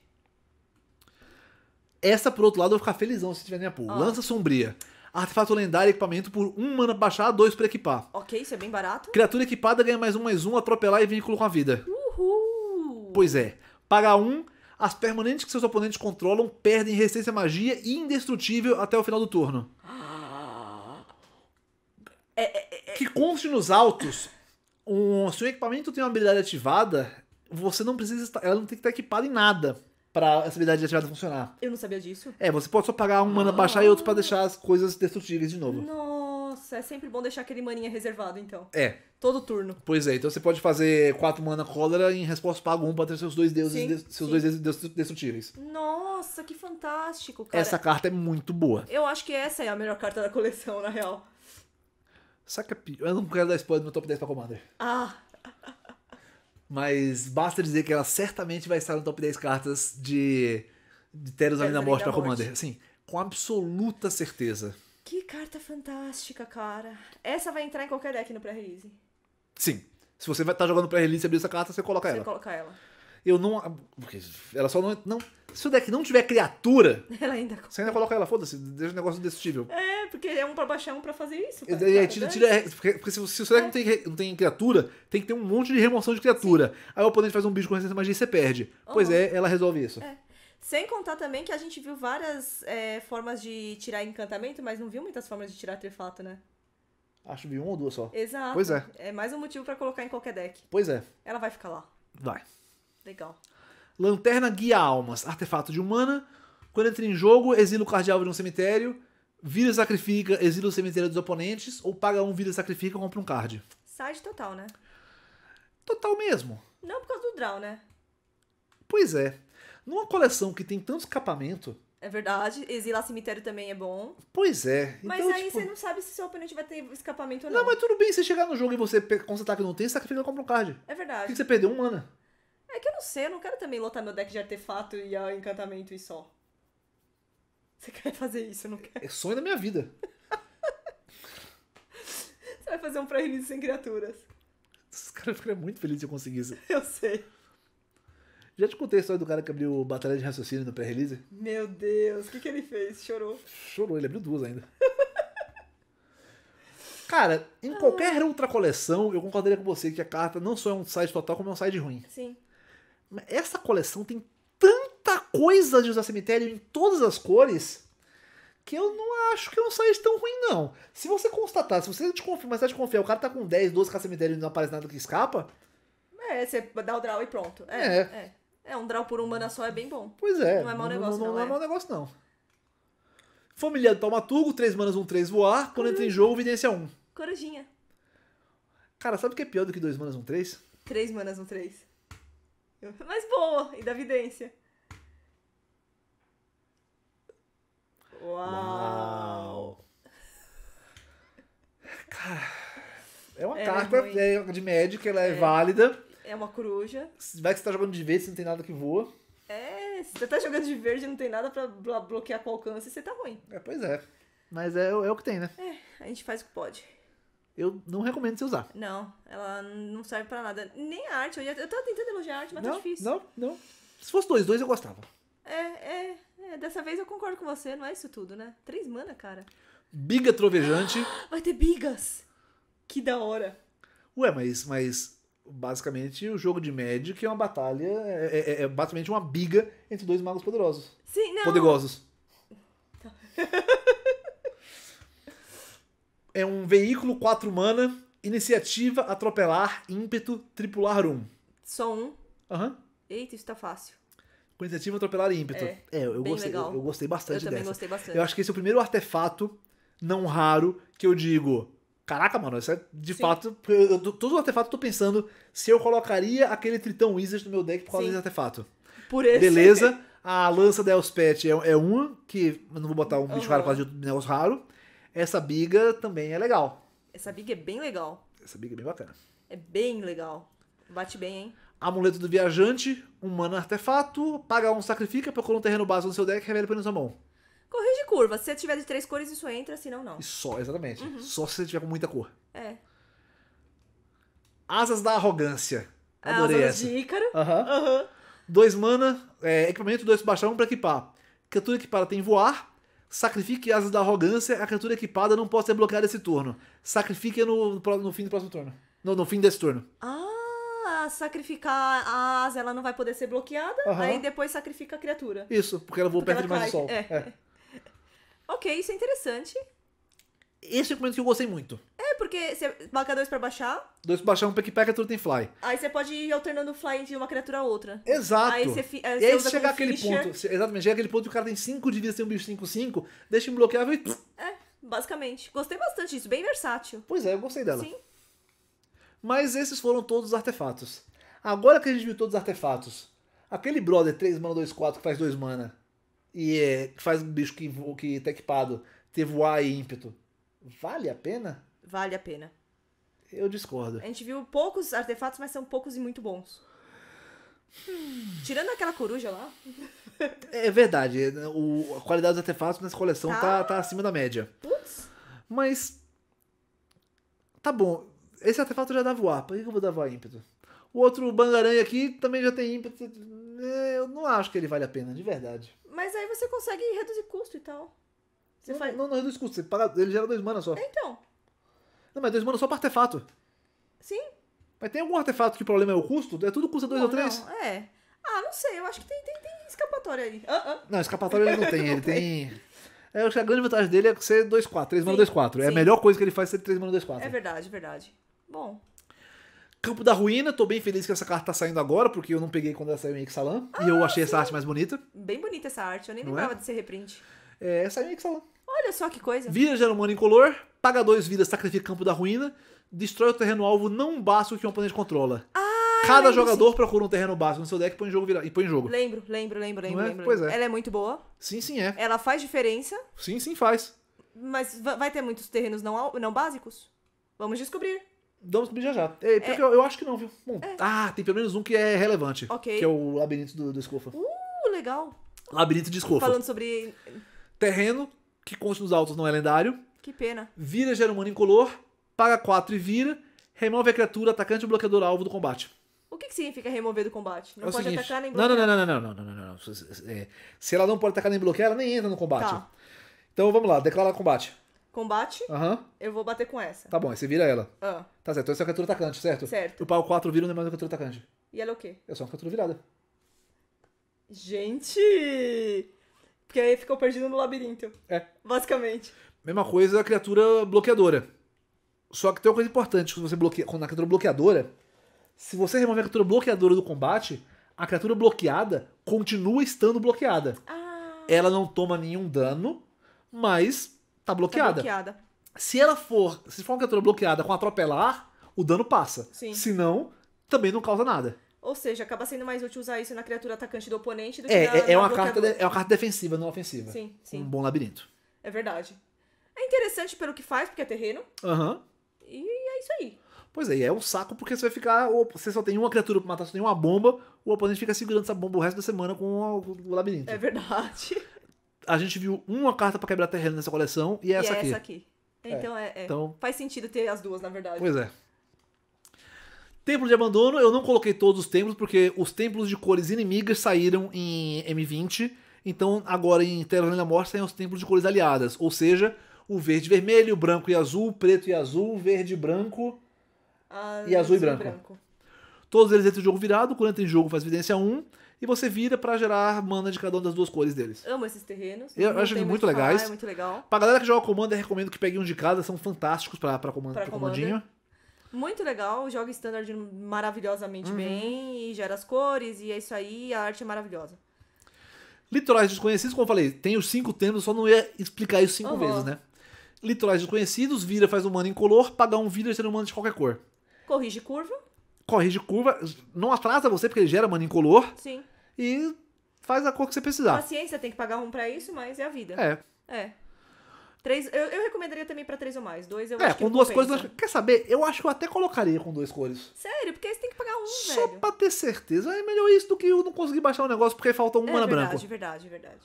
Essa, por outro lado, eu vou ficar felizão se tiver minha pool. Ah. Lança sombria. Artefato lendário e equipamento por um mana pra baixar, dois pra equipar. Ok, isso é bem barato. Criatura equipada ganha mais um, mais um, atropelar e vínculo com a vida. Uhul! Pois é. Paga um, as permanentes que seus oponentes controlam perdem resistência à magia e indestrutível até o final do turno. É, é, é. é. Que conste nos autos, um, se o equipamento tem uma habilidade ativada, você não precisa estar, ela não tem que estar equipada em nada para essa habilidade de desativada funcionar. Eu não sabia disso. É, você pode só pagar um mana ah. baixar e outro para deixar as coisas destrutíveis de novo. Nossa, é sempre bom deixar aquele maninha reservado, então. É. Todo turno. Pois é, então você pode fazer quatro mana cólera e em resposta paga um pra ter seus dois deuses, sim, de, seus dois deuses destrutíveis. Nossa, que fantástico, cara. Essa carta é muito boa. Eu acho que essa é a melhor carta da coleção, na real. Saca, é eu não quero dar spoiler no top 10 pra Commander. Ah, mas basta dizer que ela certamente vai estar no top 10 cartas de, de Teros Além da Morte pra Commander. sim, com absoluta certeza. Que carta fantástica, cara. Essa vai entrar em qualquer deck no pré-release. Sim. Se você vai estar tá jogando pré-release e abrir essa carta, você coloca você ela. Você coloca ela. Eu não. Porque ela só não. não se o deck não tiver criatura. Ela ainda. Você ainda coloca ela, foda-se, deixa um negócio indestrutível. É, porque é um pra baixar é um pra fazer isso. Cara, tá é, é, tira, tira, é, porque, porque se, se, o seu deck não, tem, não tem criatura, tem que ter um monte de remoção de criatura. Sim. Aí o oponente faz um bicho com resistência magia e você perde. Pois é, ela resolve isso. É. Sem contar também que a gente viu várias é, formas de tirar encantamento, mas não viu muitas formas de tirar artefato, né? Acho que vi uma ou duas só. Exato. Pois é. É mais um motivo para colocar em qualquer deck. Pois é. Ela vai ficar lá. Vai. Legal. Lanterna guia almas, artefato de humana. Quando entra em jogo, exila o cardeal de um cemitério, vira e sacrifica, exila o cemitério dos oponentes, ou paga um, vira e sacrifica, compra um card. Side total, né? Total mesmo. Não por causa do draw, né? Pois é. Numa coleção que tem tanto escapamento. É verdade, exilar cemitério também é bom. Pois é. Então, mas então, aí tipo... você não sabe se seu oponente vai ter escapamento ou não. Não, mas tudo bem, você chegar no jogo e você constatar que não tem, sacrifica compra um card. É verdade. Tem que você perdeu um mana. É que eu não sei, eu não quero também lotar meu deck de artefato e encantamento e só. Você quer fazer isso, não quero. É sonho da minha vida. Você vai fazer um pré release sem criaturas. Os caras ficariam muito felizes se eu conseguisse. Eu sei. Já te contei a história do cara que abriu Batalha de Raciocínio no pré-release? Meu Deus, o que, que ele fez? Chorou. Chorou, ele abriu duas ainda. Cara, em ah. qualquer outra coleção, eu concordaria com você que a carta não só é um site total, como é um site ruim. Sim. Essa coleção tem tanta coisa de usar Cemitério em todas as cores que eu não acho que é um site tão ruim, não. Se você constatar, se você te confia, mas você te o cara tá com 10, 12 cemitério e não aparece nada que escapa. É, você dá o draw e pronto. É. É, é. é um draw por um mana só é bem bom. Pois é. Não é mau negócio, não. Não, não, não é. é mau é. negócio, não. Familiar do Palmatugo, 3 manas, 1, um, 3 voar. Quando Corujinha. entra em hum. jogo, evidência 1. Corujinha. Cara, sabe o que é pior do que 2 manas, 1, 3? 3 manas, 1, 3. Mas boa, e da vidência. Uau! Uau. Cara, é uma é carta ruim. É de médica, ela é, é, válida. É uma coruja. Vai que você tá jogando de verde, você não tem nada que voa. É, se você tá jogando de verde não tem nada pra bloquear com alcance, você tá ruim. É, pois é. Mas é, é o que tem, né? É, a gente faz o que pode eu não recomendo você usar. Não, ela não serve pra nada. Nem a arte. Eu, ia, eu tava tentando elogiar a arte, mas tá não, tá difícil. Não, não. Se fosse dois, dois eu gostava. É, é, é. Dessa vez eu concordo com você, não é isso tudo, né? Três mana, cara. Biga trovejante. Vai ter bigas! Que da hora. Ué, mas, mas basicamente o jogo de Magic é uma batalha, é, é, é, é basicamente uma biga entre dois magos poderosos. Sim, não. Poderosos. Tá. É um veículo 4 mana, iniciativa, atropelar, ímpeto, tripular 1. Um. Só um? Aham. Uhum. Eita, isso tá fácil. Com iniciativa, atropelar e ímpeto. É, é eu, gostei, legal. eu gostei bastante eu também dessa. gostei bastante. Eu acho que esse é o primeiro artefato não raro que eu digo... Caraca, mano, isso é de Sim. fato. Eu, eu, todo artefato eu tô pensando se eu colocaria aquele Tritão Wizard no meu deck por causa Sim. desse artefato. Por esse. Beleza. A lança da Elspeth é, é uma, que eu não vou botar um uhum. bicho raro por causa de um negócio raro. Essa biga também é legal. Essa biga é bem legal. Essa biga é bem bacana. É bem legal. Bate bem, hein? Amuleto do Viajante, um mana artefato, paga um, sacrifica, procura um terreno base no seu deck e revela ele na sua mão. Corrige curva. Se você tiver de três cores, isso entra, senão não. só, exatamente. Uhum. Só se você tiver com muita cor. É. Asas da Arrogância. É, Adorei Asas essa. de Ícaro. Aham. Uhum. Uhum. Dois mana, é, equipamento, dois baixar, um pra equipar. Criatura equipada tem voar, Sacrifique asas da arrogância, a criatura equipada não pode ser bloqueada esse turno. Sacrifique no, no fim do próximo turno. No, no fim desse turno. Ah, sacrificar a asa, ela não vai poder ser bloqueada, aí depois sacrifica a criatura. Isso, porque ela voou perder perto ela demais cai. do sol. É. É. ok, isso é interessante esse é o momento que eu gostei muito. É, porque você marca dois pra baixar. Dois pra baixar, um pick pack, criatura tem fly. Aí você pode ir alternando fly de uma criatura a outra. Exato. Aí você, fica. e aí usa chegar aquele ponto ponto. Exatamente, chega aquele ponto que o cara tem 5 de vida tem um bicho 5-5, deixa imbloqueável e. É, basicamente. Gostei bastante disso, bem versátil. Pois é, eu gostei dela. Sim. Mas esses foram todos os artefatos. Agora que a gente viu todos os artefatos, aquele brother 3 mana 2, 4 que faz 2 mana e é, que faz um bicho que, que tá equipado, ter voar e ímpeto Vale a pena? Vale a pena. Eu discordo. A gente viu poucos artefatos, mas são poucos e muito bons. Hum. Tirando aquela coruja lá. É verdade. O, a qualidade dos artefatos nessa coleção tá, tá, tá acima da média. Putz. Mas. Tá bom. Esse artefato já dá voar. Por que eu vou dar voar ímpeto? O outro Bangaranha aqui também já tem ímpeto. É, eu não acho que ele vale a pena, de verdade. Mas aí você consegue reduzir custo e tal. Você não, faz... não, não reduz custo, você paga, ele gera dois mana só. É, então. Não, mas dois mana é só pra artefato. Sim. Mas tem algum artefato que o problema é o custo? É tudo custa dois Bom, ou três? Não, é. Ah, não sei, eu acho que tem, tem, tem escapatória aí. Uh -uh. Não, escapatória ele não tem, ele tem. tem... É, eu acho que a grande vantagem dele é ser 2-4, 3 mana 2-4. É a melhor coisa que ele faz é ser 3 mana 2-4. É verdade, verdade. Bom. Campo da Ruína, tô bem feliz que essa carta tá saindo agora, porque eu não peguei quando ela saiu em Ixalan. Ah, e eu ah, achei sim. essa arte mais bonita. Bem bonita essa arte, eu nem não é? lembrava é? de ser reprint. É, saiu em Ixalan. Olha só que coisa. Vira Geromano em incolor, paga dois vidas, sacrifica o campo da ruína, destrói o terreno alvo não básico que um oponente controla. Ah, Cada jogador sim. procura um terreno básico no seu deck e põe em jogo, vira, e põe em jogo. Lembro, lembro, lembro, lembro, é? lembro. Pois é. Ela é muito boa. Sim, sim é. Ela faz diferença. Sim, sim faz. Mas vai ter muitos terrenos não, não básicos? Vamos descobrir. Vamos descobrir já já. É, é. Eu, eu, acho que não, viu? Bom, é. Ah, tem pelo menos um que é relevante. Ok. Que é o labirinto do, do Escofa. Uh, legal. Labirinto de Escofa. Falando sobre... Terreno, que conte nos autos não é lendário. Que pena. Vira gera incolor, paga 4 e vira, remove a criatura, atacante ou bloqueador alvo do combate. O que, que significa remover do combate? Não é pode seguinte, atacar nem bloquear. Não, não, não, não, não, não, não, não, não. É, se ela não pode atacar nem bloquear, ela nem entra no combate. Tá. Então vamos lá, declara combate. Combate, uhum. eu vou bater com essa. Tá bom, aí você vira ela. Ah. Tá certo, então essa é a criatura atacante, certo? Certo. O pau 4 vira não é mais uma criatura atacante. E ela é o quê? É só uma criatura virada. Gente! Porque aí ficou perdido no labirinto. É. Basicamente. Mesma coisa da criatura bloqueadora. Só que tem uma coisa importante quando você bloqueia. Quando a criatura bloqueadora. Se você remover a criatura bloqueadora do combate, a criatura bloqueada continua estando bloqueada. Ah. Ela não toma nenhum dano, mas tá, tá bloqueada. Tá bloqueada. Se ela for. Se for uma criatura bloqueada com atropelar, o dano passa. Sim. Se não, também não causa nada. Ou seja, acaba sendo mais útil usar isso na criatura atacante do oponente do que é, na, é, é uma carta de, É uma carta defensiva, não ofensiva. Sim, sim. Um bom labirinto. É verdade. É interessante pelo que faz, porque é terreno. Aham. Uhum. E é isso aí. Pois é, e é um saco porque você vai ficar. Você só tem uma criatura pra matar, só tem uma bomba, o oponente fica segurando essa bomba o resto da semana com o labirinto. É verdade. A gente viu uma carta para quebrar terreno nessa coleção e é e essa é aqui. Essa aqui. É, então é. é. Então, faz sentido ter as duas, na verdade. Pois é. Templo de Abandono, eu não coloquei todos os templos, porque os templos de cores inimigas saíram em M20. Então, agora em Terra da Morte saem os templos de cores aliadas. Ou seja, o verde e vermelho, branco e azul, preto e azul, verde e branco. Ah, e azul, e branco. branco. Todos eles entram em jogo virado, quando entra em jogo faz evidência 1. E você vira para gerar mana de cada uma das duas cores deles. Amo esses terrenos. Eu acho eles muito legais. Falar, é muito legal. Pra galera que joga comando, eu recomendo que pegue um de cada, são fantásticos pra, pra, comando, comandinho. Muito legal, joga standard maravilhosamente uhum. bem e gera as cores, e é isso aí, a arte é maravilhosa. Litorais desconhecidos, como eu falei, tem os cinco termos, só não ia explicar isso cinco uhum. vezes, né? Litorais desconhecidos, vira faz um humano incolor, pagar um vira ser humano de qualquer cor. Corrige curva. Corrige curva, não atrasa você porque ele gera em incolor. Sim. E faz a cor que você precisar. Paciência, tem que pagar um pra isso, mas é a vida. É. É. Três, eu, eu recomendaria também pra três ou mais. Dois eu é, acho que com duas compensa. cores. Quer saber? Eu acho que eu até colocaria com duas cores. Sério? Porque aí você tem que pagar um, Só velho. Só pra ter certeza. É melhor isso do que eu não conseguir baixar o um negócio porque falta um é, mana branco. É verdade, verdade, verdade.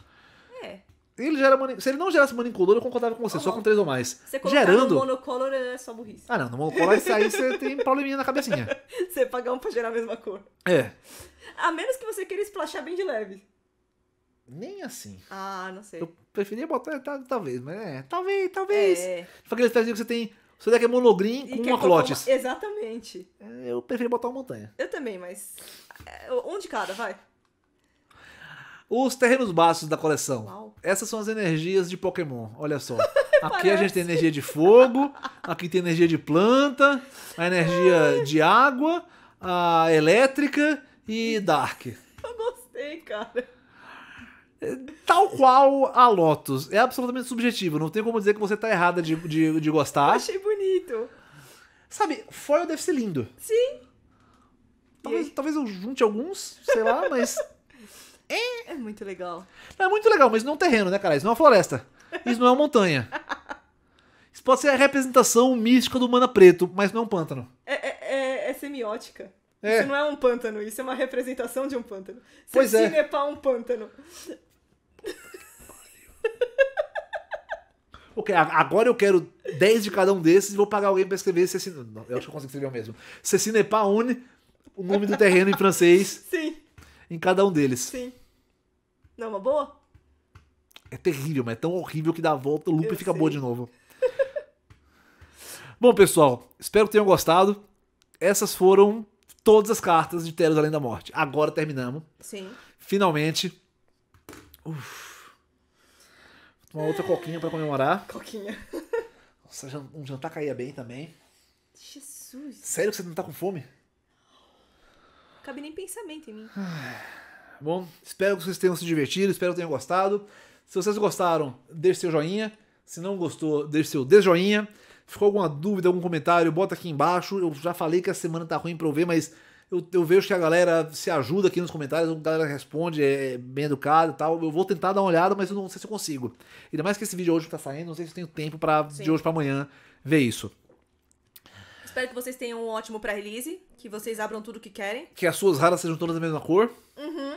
É. Ele gera mani... Se ele não gerasse monocolor, eu concordava com você, só com três ou mais. Você Gerando... no monocolor é só burrice. Ah, não, no monocolor isso aí você tem probleminha na cabecinha. você pagar um pra gerar a mesma cor. É. A menos que você queira esplachar bem de leve. Nem assim. Ah, não sei. Eu preferia botar, tá, talvez, mas é. Talvez, talvez. É. Foi aquele pezinho que você tem. Você daqui é monogrim com uma clotes. Uma... Exatamente. Eu preferia botar uma montanha. Eu também, mas. É, um de cada, vai. Os terrenos baixos da coleção. Uau. Essas são as energias de Pokémon. Olha só. Aqui a gente tem energia de fogo, aqui tem energia de planta, a energia de água, a elétrica e Dark. Eu gostei, cara. Tal qual a Lotus. É absolutamente subjetivo. Não tem como dizer que você tá errada de, de, de gostar. achei bonito. Sabe, foil deve ser lindo. Sim. Talvez, talvez eu junte alguns, sei lá, mas. É. é muito legal. é muito legal, mas não é um terreno, né, cara? Isso não é uma floresta. Isso não é uma montanha. Isso pode ser a representação mística do Mana Preto, mas não é um pântano. É, é, é, é semiótica. É. Isso não é um pântano, isso é uma representação de um pântano. Você pois é. é um pântano. Ok, agora eu quero 10 de cada um desses e vou pagar alguém pra escrever Cecina. Eu acho que eu consigo escrever o mesmo. Cecina Paune, o nome do terreno em francês. Sim. Em cada um deles. Sim. Não é uma boa? É terrível, mas é tão horrível que dá a volta, o eu e fica sei. boa de novo. Bom, pessoal, espero que tenham gostado. Essas foram todas as cartas de Teros Além da Morte. Agora terminamos. Sim. Finalmente. Uf. Uma outra coquinha para comemorar. Coquinha. Nossa, um jantar caía bem também. Jesus. Sério que você não tá com fome? Não cabe nem pensamento em mim. Bom, espero que vocês tenham se divertido, espero que tenham gostado. Se vocês gostaram, deixe seu joinha. Se não gostou, deixe seu desjoinha. Ficou alguma dúvida, algum comentário, bota aqui embaixo. Eu já falei que a semana tá ruim pra eu ver, mas eu, eu vejo que a galera se ajuda aqui nos comentários, a galera responde, é, é bem educada e tal. Eu vou tentar dar uma olhada, mas eu não sei se eu consigo. Ainda mais que esse vídeo hoje tá saindo, não sei se eu tenho tempo para de hoje para amanhã ver isso. Espero que vocês tenham um ótimo pré-release, que vocês abram tudo o que querem. Que as suas raras sejam todas da mesma cor. Uhum.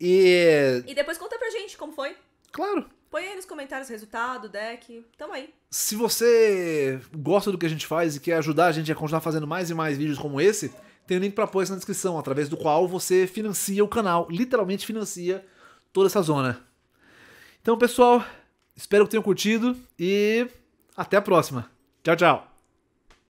E. E depois conta pra gente como foi. Claro. Põe aí nos comentários o resultado, deck. Tamo aí. Se você gosta do que a gente faz e quer ajudar a gente a continuar fazendo mais e mais vídeos como esse, tem o um link para apoio na descrição, através do qual você financia o canal, literalmente financia toda essa zona. Então, pessoal, espero que tenham curtido e até a próxima. Tchau, tchau.